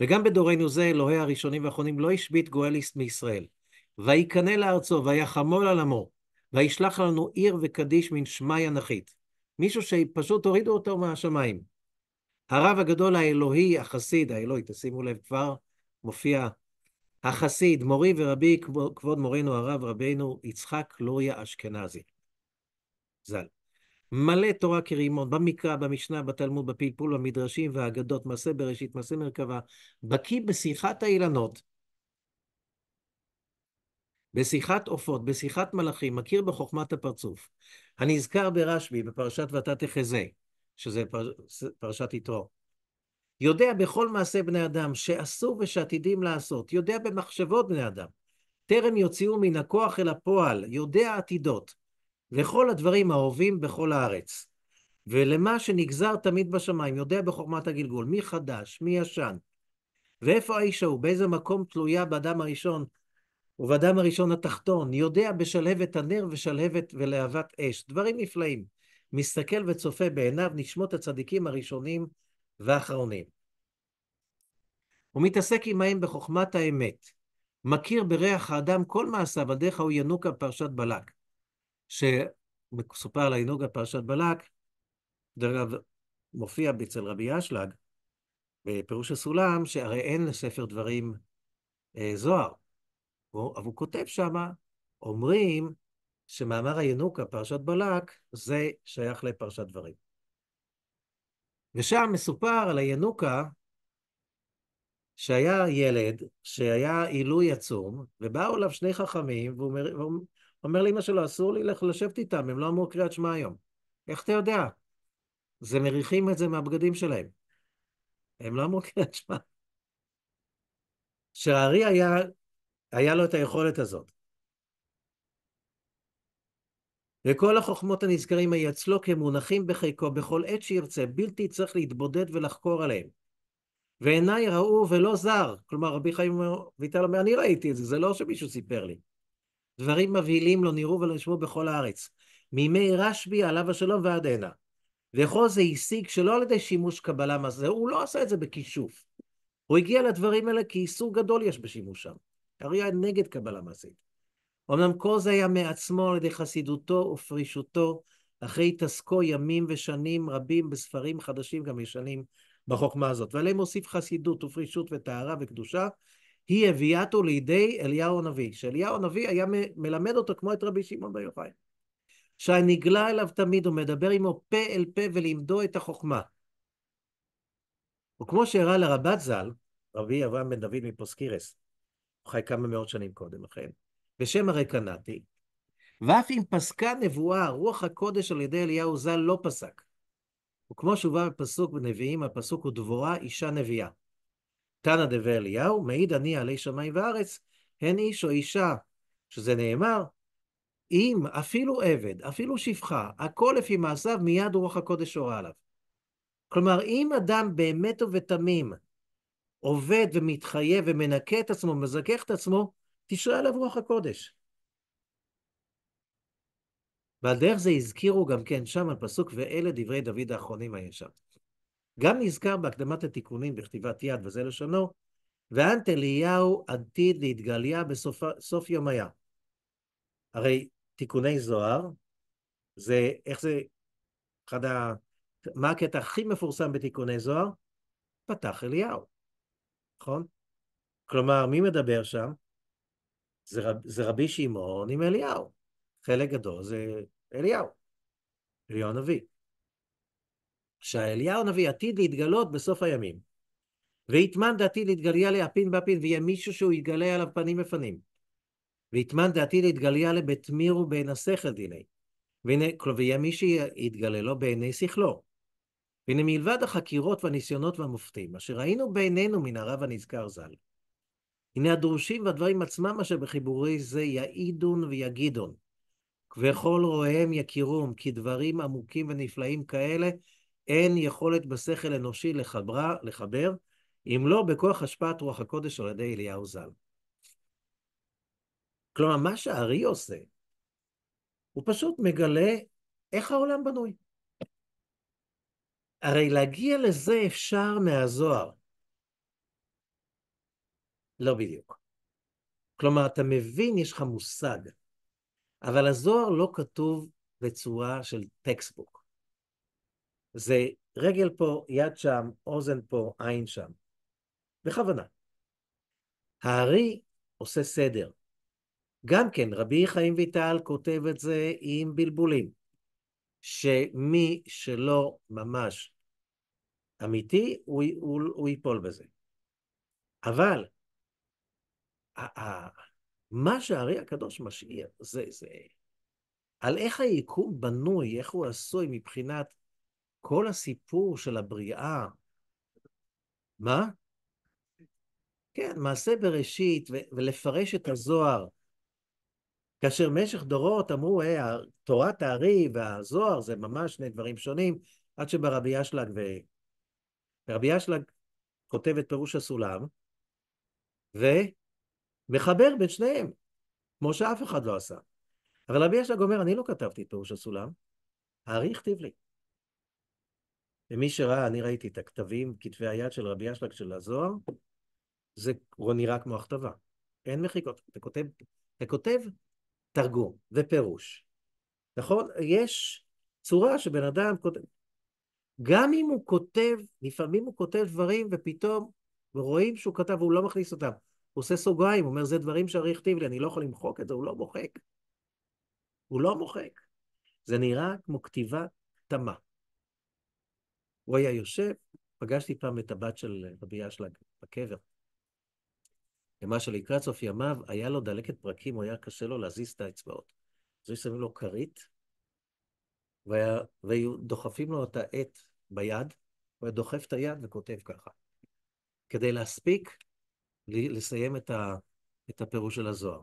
וגם בדורנו זה, אלוהי הראשונים והאחרונים לא השבית גואל מישראל. ויקנא לארצו, ויחמול על עמו, וישלח לנו עיר וקדיש מן שמאי אנכית. מישהו שפשוט הורידו אותו מהשמיים. הרב הגדול האלוהי, החסיד, האלוהי, תשימו לב, כבר מופיע החסיד, מורי ורבי, כבוד מורנו הרב רבנו יצחק לוריה אשכנזי, ז"ל. מלא תורה כרימון, במקרא, במשנה, בתלמוד, בפלפול, במדרשים והאגדות, מעשה בראשית, מעשה מרכבה, בקיא בשיחת האילנות, בשיחת עופות, בשיחת מלאכים, מכיר בחוכמת הפרצוף. הנזכר ברשב"י, בפרשת ואתה תחזה, שזה פר... פרשת יתרו. יודע בכל מעשה בני אדם שעשו ושעתידים לעשות, יודע במחשבות בני אדם, טרם יוציאו מן הכוח אל הפועל, יודע עתידות, וכל הדברים האהובים בכל הארץ. ולמה שנגזר תמיד בשמיים, יודע בחוכמת הגלגול, מי חדש, מי ישן, ואיפה האיש ההוא, באיזה מקום תלויה באדם הראשון, ובאדם הראשון התחתון, יודע בשלהבת הנר ושלהבת ולהבת אש, דברים נפלאים. מסתכל וצופה בעיניו נשמות הצדיקים הראשונים והאחרונים. ומתעסק עמהם בחוכמת האמת. מכיר בריח האדם כל מעשיו על דרך ינוקה פרשת בלק. שמסופר על הינוקה פרשת בלק, דרך אגב, מופיע אצל רבי אשלג, בפירוש הסולם, שהרי אין לספר דברים אה, זוהר. אבל הוא כותב שמה, אומרים שמאמר הינוקה, פרשת בלק, זה שייך לפרשת דברים. ושם מסופר על הינוקה, שהיה ילד שהיה עילוי עצום, ובאו אליו שני חכמים, והוא אומר, והוא אומר לאמא שלו, אסור לי לך לשבת איתם, הם לא אמרו קריאת שמע היום. איך אתה יודע? זה מריחים את זה מהבגדים שלהם. הם לא אמרו קריאת שמע. שהארי היה, היה לו את היכולת הזאת. וכל החוכמות הנזכרים היצלו כמונחים בחיקו בכל עת שירצה, בלתי צריך להתבודד ולחקור עליהם. ועיניי ראו ולא זר. כלומר, רבי חיים ויטל אומר, אני ראיתי את זה, זה לא שמישהו סיפר לי. דברים מבהילים לא נראו ולא נשמעו בכל הארץ. מימי רשב"י, עליו השלום ועד הנה. וכל זה השיג שלא על ידי שימוש קבלה מזה, הוא לא עשה את זה בכישוף. הוא הגיע לדברים האלה כי איסור גדול יש בשימושם. הרי היה נגד קבלה מעשית. אמנם כל זה היה מעצמו על ידי חסידותו ופרישותו, אחרי התעסקו ימים ושנים רבים בספרים חדשים גם ישנים, בחוכמה הזאת. ועליהם הוסיף חסידות ופרישות וטהרה וקדושה, היא הביאתו לידי אליהו הנביא, שאליהו הנביא היה מלמד אותו כמו את רבי שמעון בר יוחאי. שהנגלה אליו תמיד, הוא מדבר עמו פה אל פה ולימדו את החוכמה. וכמו שהראה לרבת ז"ל, רבי אברהם בן דוד מפוסקירס, הוא חי כמה מאות שנים קודם לכן, בשם הרי קנאתי, ואף אם פסקה נבואה, רוח הקודש על ידי אליהו ז"ל לא פסק. וכמו שהובא בפסוק בנביאים, הפסוק הוא דבורה אישה נביאה. תנא דבר אליהו, מעיד אני עלי שמיים וארץ, הן איש או אישה, שזה נאמר, אם אפילו עבד, אפילו שפחה, הכל לפי מעשיו, מיד רוח הקודש הורה עליו. כלומר, אם אדם באמת ובתמים עובד ומתחייב ומנקה את עצמו, מזכך את עצמו, תשרה עליו רוח הקודש. ועל דרך זה הזכירו גם כן שם על פסוק ואלה דברי דוד האחרונים היה שם. גם נזכר בהקדמת התיקונים בכתיבת יד וזה לשונו, ואנת אליהו עתיד להתגליה בסוף יומיה. הרי תיקוני זוהר, זה, איך זה, אחד ה... מה הקטע הכי מפורסם בתיקוני זוהר? פתח אליהו, נכון? כלומר, מי מדבר שם? זה, רב, זה רבי שמעון עם אליהו. חלק גדול זה אליהו, אליהו הנביא. כשאליהו הנביא עתיד להתגלות בסוף הימים, ויתמן דעתי להתגליה לאפין באפין, ויהיה מישהו שהוא יתגלה עליו פנים בפנים. ויתמן דעתי להתגליה לבתמיר ובעיני השכל דיני. ויהיה מי שיתגלה לו בעיני שכלו. והנה מלבד החקירות והניסיונות והמופתים, אשר ראינו בעינינו מן הרב הנזכר ז"ל, הנה הדרושים והדברים עצמם אשר בחיבורי זה יעידון ויגידון, וכל רואיהם יכירום, כי דברים עמוקים ונפלאים כאלה, אין יכולת בשכל אנושי לחברה, לחבר, אם לא בכוח השפעת רוח הקודש על ידי אליהו ז"ל. כלומר, מה שהארי עושה, הוא פשוט מגלה איך העולם בנוי. הרי להגיע לזה אפשר מהזוהר. לא בדיוק. כלומר, אתה מבין, יש לך מושג. אבל הזוהר לא כתוב בצורה של טקסטבוק. זה רגל פה, יד שם, אוזן פה, עין שם. בכוונה. הארי עושה סדר. גם כן, רבי חיים ויטל כותב את זה עם בלבולים, שמי שלא ממש אמיתי, הוא, הוא, הוא ייפול בזה. אבל מה שהארי הקדוש משאיר, זה, זה... על איך היקום בנוי, איך הוא עשוי מבחינת כל הסיפור של הבריאה. מה? כן, מעשה בראשית, ו- ולפרש את הזוהר. כאשר משך דורות אמרו, hey, אה, תורת הארי והזוהר זה ממש שני דברים שונים, עד שברבי אשלג, ו... רבי אשלג כותב את פירוש הסולם, ו... מחבר בין שניהם, כמו שאף אחד לא עשה. אבל רבי ישע אומר, אני לא כתבתי את פירוש הסולם, הארי הכתיב לי. ומי שראה, אני ראיתי את הכתבים, כתבי היד של רבי אשלג של הזוהר, זה נראה כמו הכתבה. אין מחיקות. אתה כותב, אתה כותב תרגום ופירוש. נכון? יש צורה שבן אדם כותב... גם אם הוא כותב, לפעמים הוא כותב דברים ופתאום רואים שהוא כתב והוא לא מכניס אותם. הוא עושה סוגריים, הוא אומר, זה דברים שהרי הכתיב לי, אני לא יכול למחוק את זה, הוא לא מוחק. הוא לא מוחק. זה נראה כמו כתיבה תמה. הוא היה יושב, פגשתי פעם את הבת של רבי אשלג בקבר. ומה שלקראת סוף ימיו, היה לו דלקת פרקים, הוא היה קשה לו להזיז את האצבעות. אז היו שמים לו כרית, והיה, והיו דוחפים לו את העט ביד, הוא היה דוחף את היד וכותב ככה. כדי להספיק לסיים את, ה, את הפירוש של הזוהר.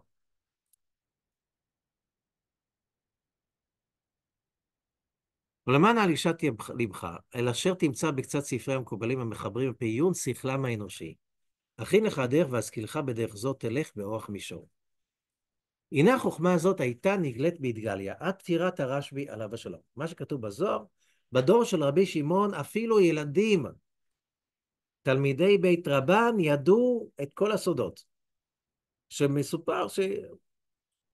ולמען העלישת לבך, אל אשר תמצא בקצת ספרי המקובלים המחברים בעיון שכלם האנושי. הכין לך הדרך והשכילך בדרך זו תלך באורח מישור. הנה החוכמה הזאת הייתה נגלית באתגליה, עד פטירת הרשב"י עליו השלום. מה שכתוב בזוהר, בדור של רבי שמעון אפילו ילדים תלמידי בית רבן ידעו את כל הסודות. שמסופר ש...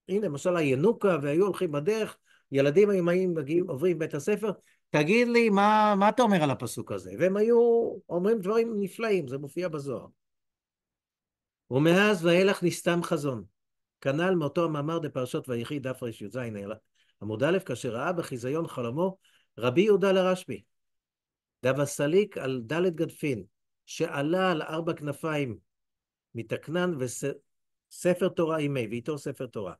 הנה, למשל הינוקה, והיו הולכים בדרך, ילדים היו מגיעים, עוברים בית הספר, תגיד לי, מה, מה אתה אומר על הפסוק הזה? והם היו אומרים דברים נפלאים, זה מופיע בזוהר. ומאז ואילך נסתם חזון. כנ"ל מאותו המאמר דפרשות ויחי דף רי"ז עמוד א', כאשר ראה בחיזיון חלומו רבי יהודה לרשב"י, דבסליק על ד' גדפין, שעלה על ארבע כנפיים מתקנן וספר תורה עימי, ואיתו ספר תורה.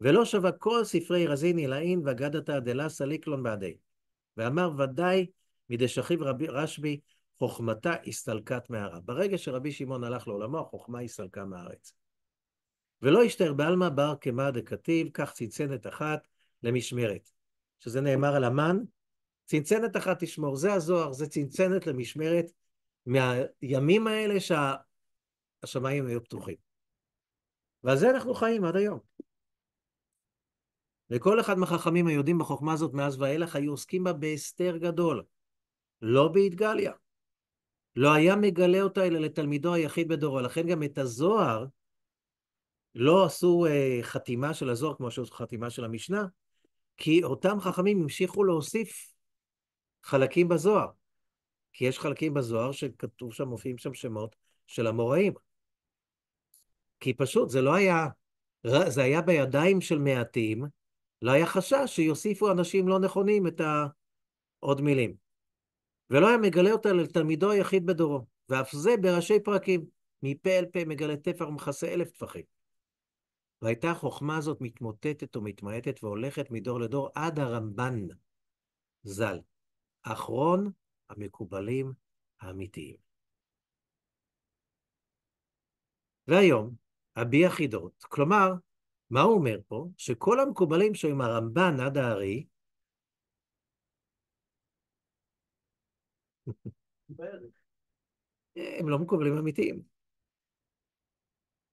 ולא שווה כל ספרי רזיני לעין ואגדתא דלסא סליקלון בעדי. ואמר ודאי מדשכיב רשב"י חוכמתה הסתלקת מהרה. ברגע שרבי שמעון הלך לעולמו, החוכמה הסתלקה מהארץ. ולא השתער בעלמא בר כמא דכתיב, כך צנצנת אחת למשמרת. שזה נאמר על המן, צנצנת אחת תשמור, זה הזוהר, זה צנצנת למשמרת, מהימים האלה שהשמיים היו פתוחים. ועל זה אנחנו חיים עד היום. וכל אחד מהחכמים היהודים בחוכמה הזאת מאז ואילך היו עוסקים בה בהסתר גדול, לא באתגליה. לא היה מגלה אותה אלא לתלמידו היחיד בדורו, לכן גם את הזוהר לא עשו אה, חתימה של הזוהר כמו שעשו חתימה של המשנה, כי אותם חכמים המשיכו להוסיף חלקים בזוהר. כי יש חלקים בזוהר שכתוב שם, מופיעים שם שמות של המוראים. כי פשוט זה לא היה, זה היה בידיים של מעטים, לא היה חשש שיוסיפו אנשים לא נכונים את העוד מילים. ולא היה מגלה אותה לתלמידו היחיד בדורו, ואף זה בראשי פרקים, מפה אל פה מגלה תפר ומכסה אלף טפחים. והייתה החוכמה הזאת מתמוטטת ומתמעטת והולכת מדור לדור עד הרמב"ן ז"ל, אחרון המקובלים האמיתיים. והיום, אבי החידות, כלומר, מה הוא אומר פה? שכל המקובלים שהם הרמב"ן עד הארי, הם לא מקובלים אמיתיים.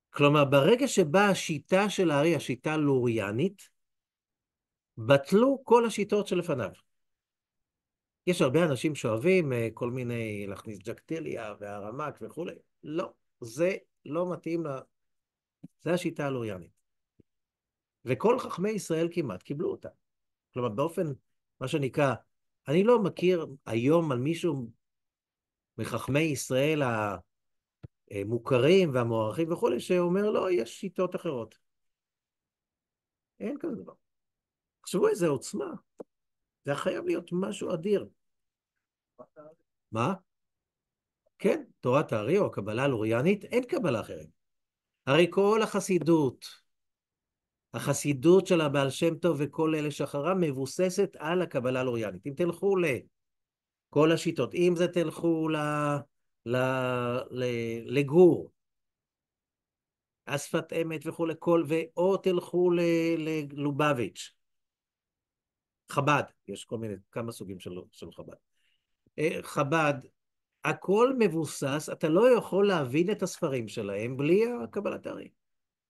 כלומר, ברגע שבאה השיטה של הארי, השיטה הלוריאנית, בטלו כל השיטות שלפניו. יש הרבה אנשים שאוהבים אה, כל מיני, להכניס ג'קטיליה והרמק וכולי. לא, זה לא מתאים ל... זה השיטה הלוריאנית. וכל חכמי ישראל כמעט קיבלו אותה. כלומר, באופן, מה שנקרא, אני לא מכיר היום על מישהו מחכמי ישראל המוכרים והמוערכים וכולי, שאומר, לא, יש שיטות אחרות. אין כזה דבר. תחשבו איזה עוצמה. זה חייב להיות משהו אדיר. מה? כן, תורת הארי או הקבלה הלוריאנית, אין קבלה אחרת. הרי כל החסידות, החסידות של הבעל שם טוב וכל אלה שאחריו מבוססת על הקבלה הלוריאנית. אם תלכו לכל השיטות, אם זה תלכו ל... ל... ל... לגור, אספת אמת וכולי, כל... ואו תלכו ללובביץ', ל- חב"ד, יש כל מיני, כמה סוגים של, של חב"ד. אה, חב"ד, הכל מבוסס, אתה לא יכול להבין את הספרים שלהם בלי הקבלת הארי.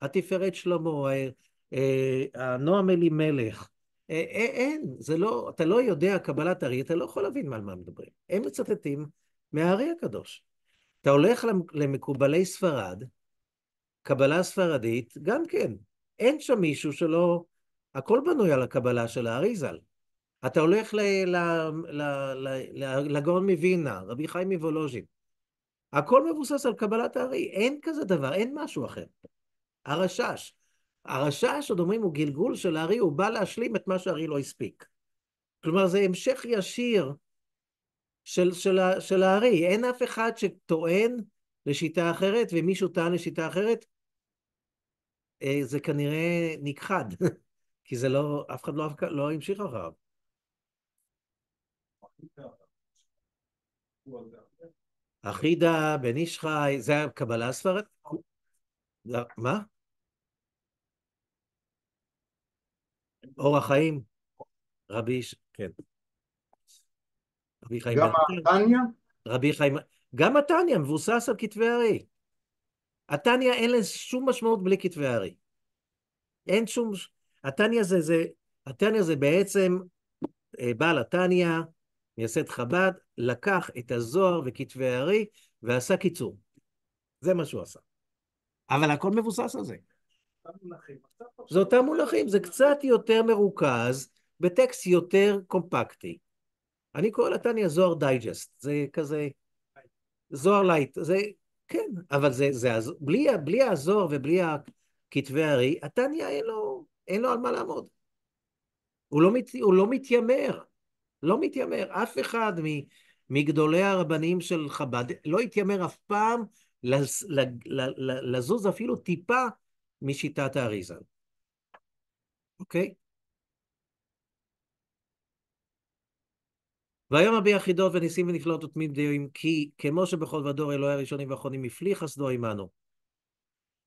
התפארת שלמה, אה, אה, הנועם אלימלך, אין, זה לא, אתה לא יודע קבלת הארי, אתה לא יכול להבין על מה מדברים. הם מצטטים מהארי הקדוש. אתה הולך למקובלי ספרד, קבלה ספרדית, גם כן, אין שם מישהו שלא, הכל בנוי על הקבלה של הארי ז"ל. אתה הולך ל, ל, ל, ל, ל, לגאון מווילנה, רבי חיים מוולוז'ין. הכל מבוסס על קבלת הארי, אין כזה דבר, אין משהו אחר. הרשש. הרשש, עוד אומרים, הוא גלגול של הארי, הוא בא להשלים את מה שהארי לא הספיק. כלומר, זה המשך ישיר של, של, של הארי. אין אף אחד שטוען לשיטה אחרת, ומישהו טען לשיטה אחרת, אה, זה כנראה נכחד, כי זה לא, אף אחד לא, לא המשיך אחריו. אחידה, בן איש חי, זה היה קבלה ספרד? מה? אור החיים, רבי איש, כן. רבי חיים... גם התניא? רבי חיים... גם התניא מבוסס על כתבי הארי. התניא אין לזה שום משמעות בלי כתבי הארי. אין שום... התניא זה, זה... התניא זה בעצם אה, בעל התניא, מייסד חב"ד, לקח את הזוהר וכתבי הארי ועשה קיצור. זה מה שהוא עשה. אבל הכל מבוסס על זה. זה אותם מונחים, זה קצת יותר מרוכז, בטקסט יותר קומפקטי. אני קורא לתניא זוהר דייג'סט, זה כזה, זוהר לייט, זה, כן, אבל זה, זה בלי, בלי הזוהר ובלי כתבי הארי, התניא אין לו, אין לו על מה לעמוד. הוא לא, מת, הוא לא מתיימר. לא מתיימר. אף אחד מגדולי הרבנים של חב"ד לא התיימר אף פעם לזוז אפילו טיפה משיטת האריזה. אוקיי? והיום בי יחידות וניסים ונפלאות ותמיד דיועים כי כמו שבכל ודור אלוהי הראשונים והאחרונים הפליא חסדו עמנו.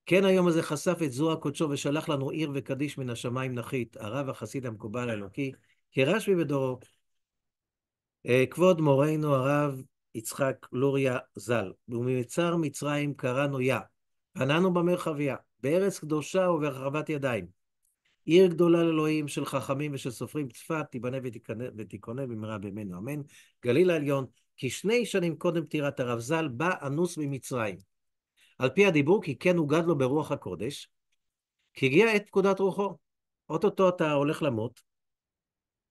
כן היום הזה חשף את זרוע קודשו ושלח לנו עיר וקדיש מן השמיים נחית, הרב החסיד המקובל האלוקי, כרשב"י בדורו, אה, כבוד מורנו הרב יצחק לוריה ז"ל, וממצר מצרים קראנו יה, עננו במרחביה, בארץ קדושה וברחבת ידיים. עיר גדולה לאלוהים של חכמים ושל סופרים, צפת תיבנה ותיכונה במהרה בימינו אמן. גליל העליון, כשני שנים קודם פטירת הרב ז"ל, בא אנוס ממצרים. על פי הדיבור, כי כן הוגד לו ברוח הקודש, כי הגיעה עת פקודת רוחו. אוטוטו אתה הולך למות,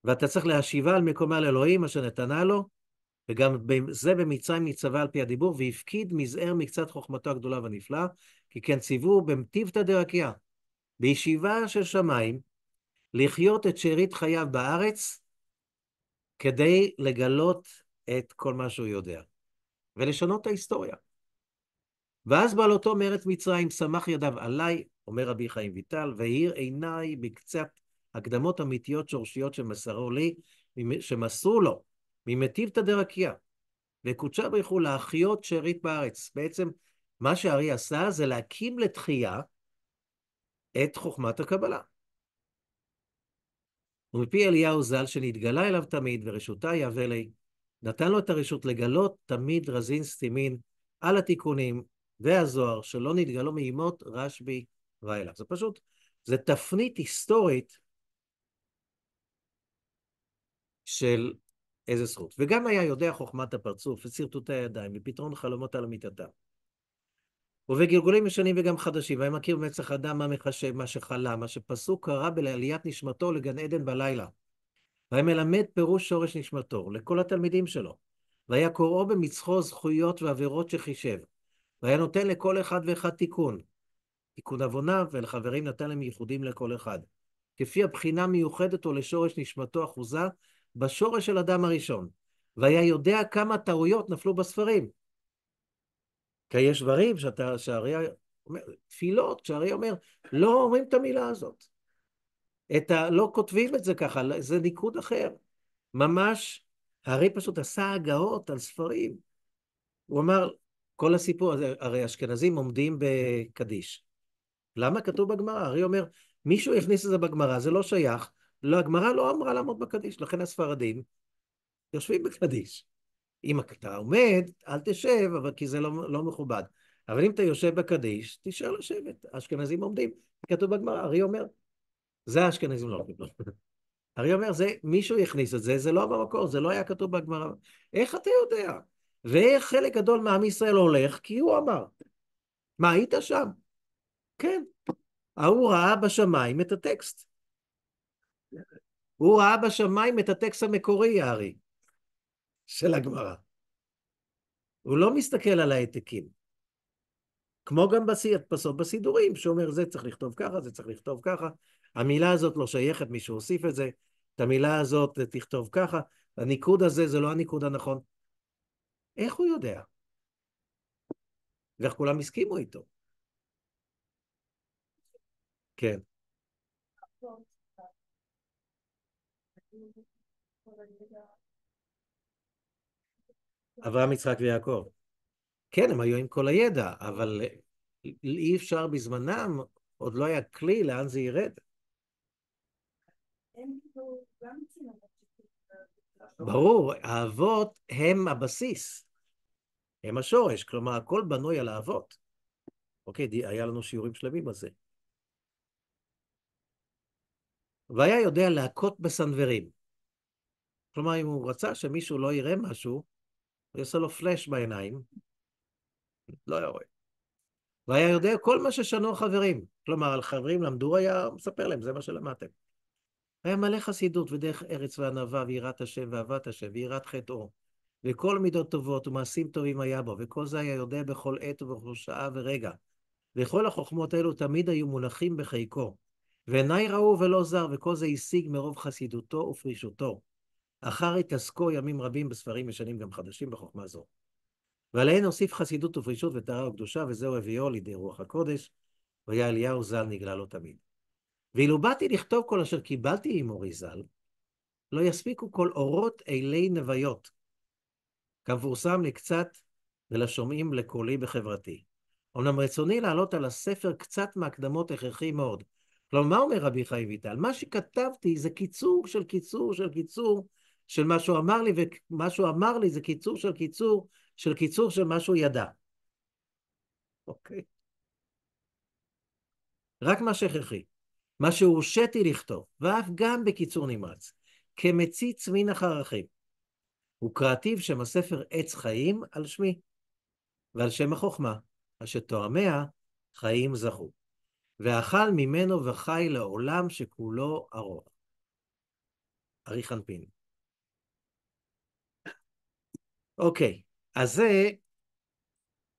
ואתה צריך להשיבה על מקומה לאלוהים אשר נתנה לו, וגם זה במצרים ניצבה על פי הדיבור, והפקיד מזער מקצת חוכמתו הגדולה והנפלאה, כי כן ציוו במטיבתא דרקיה, בישיבה של שמיים, לחיות את שארית חייו בארץ, כדי לגלות את כל מה שהוא יודע, ולשנות את ההיסטוריה. ואז בעלותו מארץ מצרים, סמך ידיו עליי, אומר רבי חיים ויטל, והאיר עיניי בקצת הקדמות אמיתיות שורשיות שמסרו לי, שמסרו לו, ממטיבתא דרקיע. וקודשה ברוך הוא להחיות שארית בארץ. בעצם מה שארי עשה זה להקים לתחייה את חוכמת הקבלה. ומפי אליהו ז"ל שנתגלה אליו תמיד ורשותה יהווה לי, נתן לו את הרשות לגלות תמיד רזין סתימין על התיקונים והזוהר שלא נתגלו מימות רשב"י ואילך. זה פשוט, זה תפנית היסטורית של איזה זכות. וגם היה יודע חוכמת הפרצוף ושרטוטי הידיים ופתרון חלומות על המיטתה. ובגלגולים ישנים וגם חדשים, והיה מכיר מצח אדם מה מחשב, מה שחלה, מה שפסוק קרה בלעליית נשמתו לגן עדן בלילה. והיה מלמד פירוש שורש נשמתו לכל התלמידים שלו. והיה קוראו במצחו זכויות ועבירות שחישב. והיה נותן לכל אחד ואחד תיקון. תיקון עווניו, ולחברים נתן להם ייחודים לכל אחד. כפי הבחינה מיוחדת או לשורש נשמתו אחוזה, בשורש של אדם הראשון, והיה יודע כמה טעויות נפלו בספרים. כי יש דברים שאתה, שהרי אומר, תפילות, שהרי אומר, לא אומרים את המילה הזאת. את ה... לא כותבים את זה ככה, זה ניקוד אחר. ממש, הרי פשוט עשה הגהות על ספרים. הוא אמר, כל הסיפור הזה, הרי אשכנזים עומדים בקדיש. למה כתוב בגמרא? הרי אומר, מישהו הכניס את זה בגמרא, זה לא שייך, לא, הגמרא לא אמרה לעמוד בקדיש, לכן הספרדים יושבים בקדיש. אם אתה עומד, אל תשב, אבל כי זה לא, לא מכובד. אבל אם אתה יושב בקדיש, תשאר לשבת. האשכנזים עומדים. כתוב בגמרא, ארי אומר, זה האשכנזים לא עומדים. ארי אומר, זה, מישהו הכניס את זה, זה לא במקור, זה לא היה כתוב בגמרא. איך אתה יודע? ואיך חלק גדול מעם ישראל הולך? כי הוא אמר. מה, היית שם? כן. ההוא ראה בשמיים את הטקסט. הוא ראה בשמיים את הטקסט המקורי, הארי, של הגמרא. הוא לא מסתכל על העתקים. כמו גם בסוף בסידורים, שאומר זה צריך לכתוב ככה, זה צריך לכתוב ככה. המילה הזאת לא שייכת, מי שהוסיף את זה, את המילה הזאת תכתוב ככה, הניקוד הזה זה לא הניקוד הנכון. איך הוא יודע? ואיך כולם הסכימו איתו. כן. נכון. אברהם, יצחק ויעקב. כן, הם היו עם כל הידע, אבל אי אפשר בזמנם, עוד לא היה כלי לאן זה ירד. כאילו ברור, האבות הם הבסיס, הם השורש, כלומר הכל בנוי על האבות. אוקיי, היה לנו שיעורים שלמים על זה. והיה יודע להכות בסנוורים. כלומר, אם הוא רצה שמישהו לא יראה משהו, הוא יעשה לו פלאש בעיניים, לא היה רואה. והיה יודע כל מה ששנו החברים. כלומר, החברים למדו, היה מספר להם, זה מה שלמדתם. היה מלא חסידות ודרך ארץ וענווה ויראת השם ואהבת השם ויראת חטאו. וכל מידות טובות ומעשים טובים היה בו, וכל זה היה יודע בכל עת ובכל שעה ורגע. וכל החוכמות האלו תמיד היו מונחים בחיקו. ועיניי ראו ולא זר, וכל זה השיג מרוב חסידותו ופרישותו. אחר התעסקו ימים רבים בספרים ישנים גם חדשים בחוכמה זו. ועליהן הוסיף חסידות ופרישות וטהרה וקדושה, וזהו הביאו לידי רוח הקודש, והיה אליהו ז"ל נגלה לו תמיד. ואילו באתי לכתוב כל אשר קיבלתי עם אורי ז"ל, לא יספיקו כל אורות אלי נוויות. כמפורסם לקצת ולשומעים לקולי בחברתי. אמנם רצוני לעלות על הספר קצת מהקדמות הכרחי מאוד, כלומר, מה אומר רבי חיים ויטל? מה שכתבתי זה קיצור של קיצור של קיצור של מה שהוא אמר לי, ומה שהוא אמר לי זה קיצור של קיצור של קיצור של מה שהוא ידע. אוקיי. רק מה שהכרחי, מה שהורשיתי לכתוב, ואף גם בקיצור נמרץ, כמציץ מן החרכים, הוא קראתיו שם הספר עץ חיים על שמי ועל שם החוכמה, אשר תואמיה חיים זכו. ואכל ממנו וחי לעולם שכולו ארוך. ארי חנפין. אוקיי, אז זה,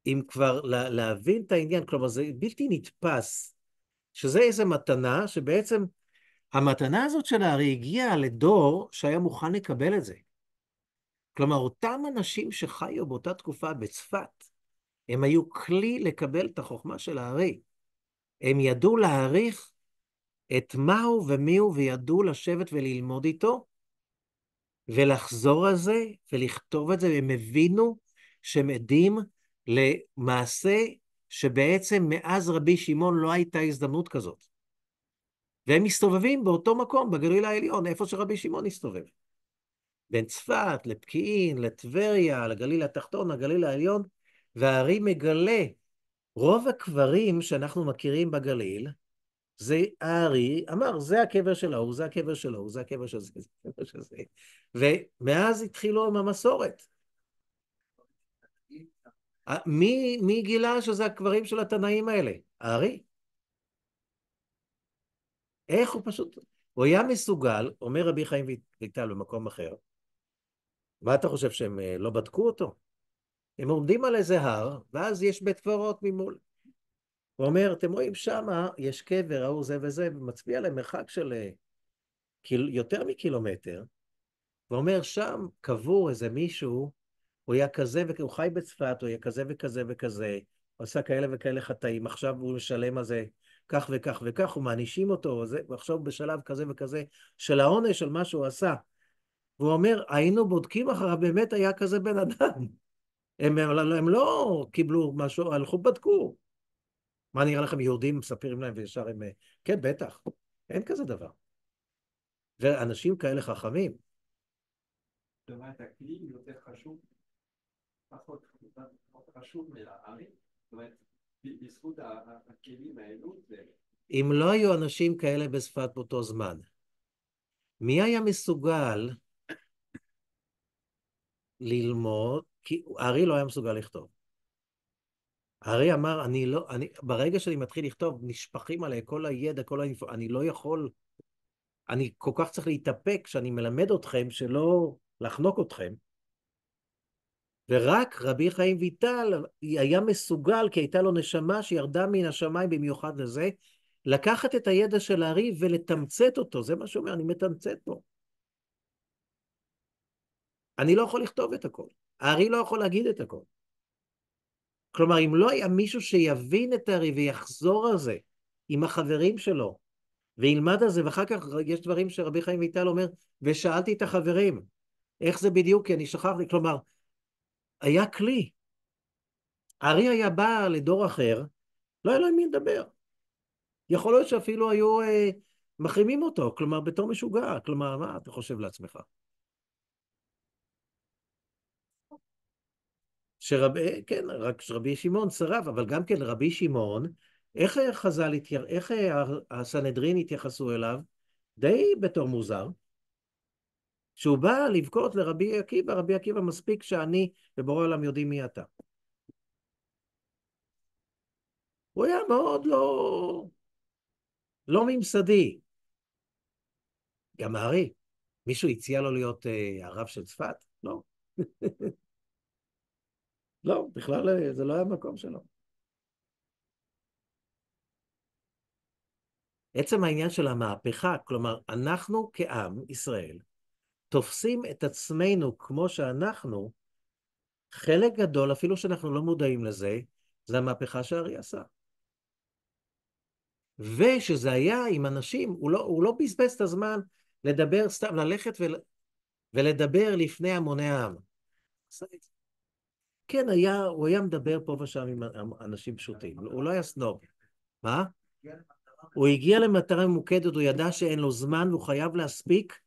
אם כבר לה, להבין את העניין, כלומר זה בלתי נתפס, שזה איזה מתנה, שבעצם המתנה הזאת של הארי הגיעה לדור שהיה מוכן לקבל את זה. כלומר, אותם אנשים שחיו באותה תקופה בצפת, הם היו כלי לקבל את החוכמה של הארי. הם ידעו להעריך את מהו ומיהו וידעו לשבת וללמוד איתו, ולחזור על זה ולכתוב את זה, והם הבינו שהם עדים למעשה שבעצם מאז רבי שמעון לא הייתה הזדמנות כזאת. והם מסתובבים באותו מקום, בגליל העליון, איפה שרבי שמעון הסתובב. בין צפת לפקיעין, לטבריה, לגליל התחתון, לגליל העליון, והארי מגלה רוב הקברים שאנחנו מכירים בגליל, זה הארי אמר, זה הקבר של ההוא, זה הקבר של ההוא, זה הקבר של זה, זה הקבר של זה. ומאז התחילו עם המסורת. אה, מי, מי גילה שזה הקברים של התנאים האלה? הארי. איך הוא פשוט... הוא היה מסוגל, אומר רבי חיים ויטל במקום אחר, מה אתה חושב, שהם אה, לא בדקו אותו? הם עומדים על איזה הר, ואז יש בית קברות ממול. הוא אומר, אתם רואים שם יש קבר, ההוא זה וזה, ומצביע להם מרחק של אה, קיל... יותר מקילומטר, ואומר, שם קבור איזה מישהו, הוא היה כזה, הוא חי בצפת, הוא היה כזה וכזה וכזה, הוא עשה כאלה וכאלה חטאים, עכשיו הוא משלם על זה כך וכך וכך, ומענישים אותו, וזה, ועכשיו הוא בשלב כזה וכזה של העונש של מה שהוא עשה. והוא אומר, היינו בודקים אחריו, באמת היה כזה בן אדם. הם, הם, לא, הם לא קיבלו משהו, הלכו בדקו. מה נראה לכם, יהודים מספרים להם וישר הם... אה, כן, בטח, אין כזה דבר. ואנשים כאלה חכמים. זאת הכלי יותר חשוב, פחות חשוב מהערים, זאת אומרת, בזכות הכלים האלו אם לא היו אנשים כאלה בשפת באותו זמן, מי היה מסוגל ללמוד כי הארי לא היה מסוגל לכתוב. הארי אמר, אני לא, אני, ברגע שאני מתחיל לכתוב, נשפכים עליי כל הידע, כל ה... אני לא יכול, אני כל כך צריך להתאפק שאני מלמד אתכם שלא לחנוק אתכם. ורק רבי חיים ויטל היה מסוגל, כי הייתה לו נשמה שירדה מן השמיים במיוחד לזה, לקחת את הידע של הארי ולתמצת אותו, זה מה שאומר, אני מתמצת פה. אני לא יכול לכתוב את הכל, הארי לא יכול להגיד את הכל. כלומר, אם לא היה מישהו שיבין את הארי ויחזור על זה עם החברים שלו, וילמד על זה, ואחר כך יש דברים שרבי חיים ויטל אומר, ושאלתי את החברים, איך זה בדיוק, כי אני שכחתי, כלומר, היה כלי. הארי היה בא לדור אחר, לא היה לו עם מי לדבר. יכול להיות שאפילו היו אה, מחרימים אותו, כלומר, בתור משוגע, כלומר, מה אתה חושב לעצמך? שרבי, אה, כן, רק שרבי שמעון שרף, אבל גם כן רבי שמעון, איך חז"ל, התייר, איך הסנהדרין התייחסו אליו? די בתור מוזר. כשהוא בא לבכות לרבי עקיבא, רבי עקיבא מספיק שאני ובורא העולם יודעים מי אתה. הוא היה מאוד לא... לא ממסדי. גם הארי, מישהו הציע לו להיות אה, הרב של צפת? לא. לא, בכלל אה, זה לא היה המקום שלו. עצם העניין של המהפכה, כלומר, אנחנו כעם, ישראל, תופסים את עצמנו כמו שאנחנו, חלק גדול, אפילו שאנחנו לא מודעים לזה, זה המהפכה שארי עשה. ושזה היה עם אנשים, הוא לא, הוא לא בזבז את הזמן לדבר סתם, ללכת ול, ולדבר לפני המוני העם. עשה את זה. כן, היה, הוא היה מדבר פה ושם עם אנשים פשוטים, הוא לא היה סנוב. מה? הוא הגיע למטרה ממוקדת, הוא ידע שאין לו זמן הוא חייב להספיק,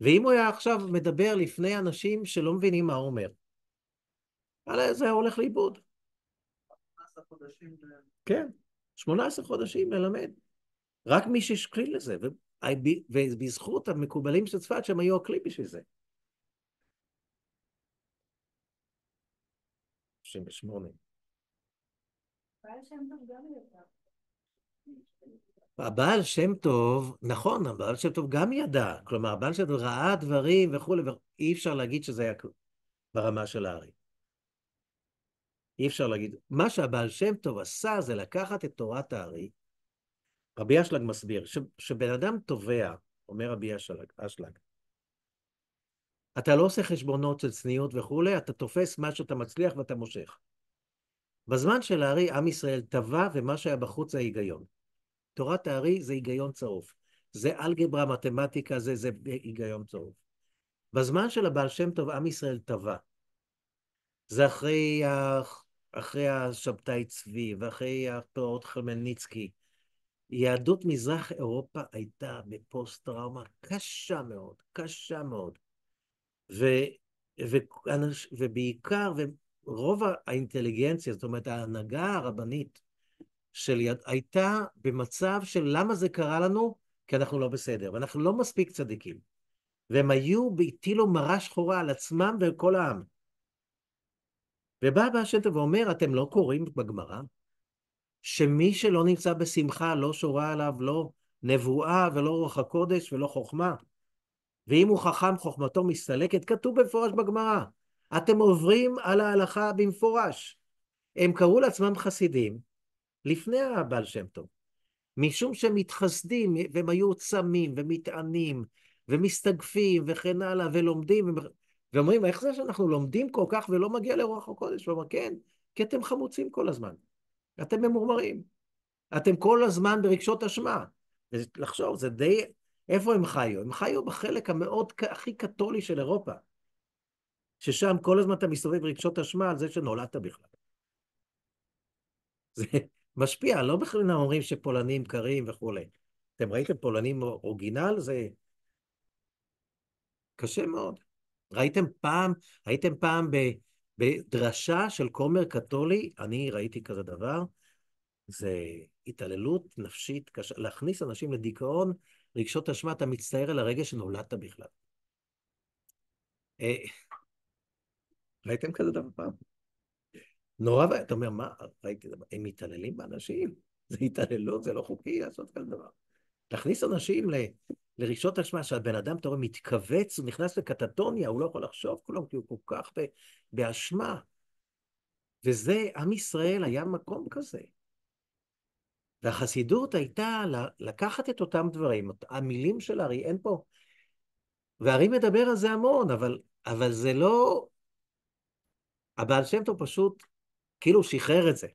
ואם הוא היה עכשיו מדבר לפני אנשים שלא מבינים מה הוא אומר, זה היה הולך לאיבוד. כן, 18 חודשים ללמד. רק מי שהשכיל לזה, ובזכות המקובלים של צפת שהם היו הכלי בשביל זה. 38. הבעל שם טוב, נכון, הבעל שם טוב גם ידע, כלומר הבעל שם טוב ראה דברים וכולי, ואי אפשר להגיד שזה היה ברמה של הארי. אי אפשר להגיד, מה שהבעל שם טוב עשה זה לקחת את תורת הארי, רבי אשלג מסביר, שבן אדם תובע, אומר רבי אשלג, אשלג אתה לא עושה חשבונות של צניעות וכולי, אתה תופס מה שאתה מצליח ואתה מושך. בזמן של הארי, עם ישראל טבע, ומה שהיה בחוץ זה ההיגיון. תורת הארי זה היגיון צרוף. זה אלגברה, מתמטיקה, זה, זה היגיון צרוף. בזמן של הבעל שם טוב, עם ישראל טבע. זה אחרי, אחרי השבתאי צבי, ואחרי הפרעות חלמניצקי. יהדות מזרח אירופה הייתה בפוסט-טראומה קשה מאוד, קשה מאוד. ו, ו, ובעיקר, ורוב האינטליגנציה, זאת אומרת ההנהגה הרבנית של יד, הייתה במצב של למה זה קרה לנו? כי אנחנו לא בסדר, ואנחנו לא מספיק צדיקים. והם היו, הטילו מרה שחורה על עצמם ועל כל העם. ובא הבא השטר ואומר, אתם לא קוראים בגמרא שמי שלא נמצא בשמחה לא שורה עליו לא נבואה ולא רוח הקודש ולא חוכמה. ואם הוא חכם חוכמתו מסתלקת, כתוב במפורש בגמרא. אתם עוברים על ההלכה במפורש. הם קראו לעצמם חסידים לפני הבעל שם טוב, משום שהם מתחסדים והם היו צמים ומטענים ומסתגפים וכן הלאה ולומדים ואומרים, איך זה שאנחנו לומדים כל כך ולא מגיע לרוח הקודש? הוא אומר, כן, כי אתם חמוצים כל הזמן, אתם ממורמרים, אתם כל הזמן ברגשות אשמה. לחשוב, זה די איפה הם חיו? הם חיו בחלק המאוד הכי קתולי של אירופה, ששם כל הזמן אתה מסתובב רגשות אשמה על זה שנולדת בכלל. זה משפיע, לא בכלל אומרים שפולנים קרים וכולי. אתם ראיתם פולנים אורגינל? זה קשה מאוד. ראיתם פעם, הייתם פעם ב, בדרשה של כומר קתולי, אני ראיתי כזה דבר, זה התעללות נפשית קשה, להכניס אנשים לדיכאון רגשות אשמה, אתה מצטער על הרגע שנולדת בכלל. אה. ראיתם כזה דבר פעם? נורא אתה אומר, מה, ראיתי דבר, הם מתעללים באנשים, זה התעללות, זה לא חוקי לעשות כזה דבר. תכניס אנשים ל... לרגשות אשמה, שהבן אדם, אתה רואה, מתכווץ, הוא נכנס לקטטוניה, הוא לא יכול לחשוב כלום, כי הוא כל כך באשמה. וזה, עם ישראל היה מקום כזה. והחסידות הייתה לקחת את אותם דברים, המילים של ארי, אין פה... וארי מדבר על זה המון, אבל, אבל זה לא... הבעל שם טוב פשוט כאילו שחרר את זה.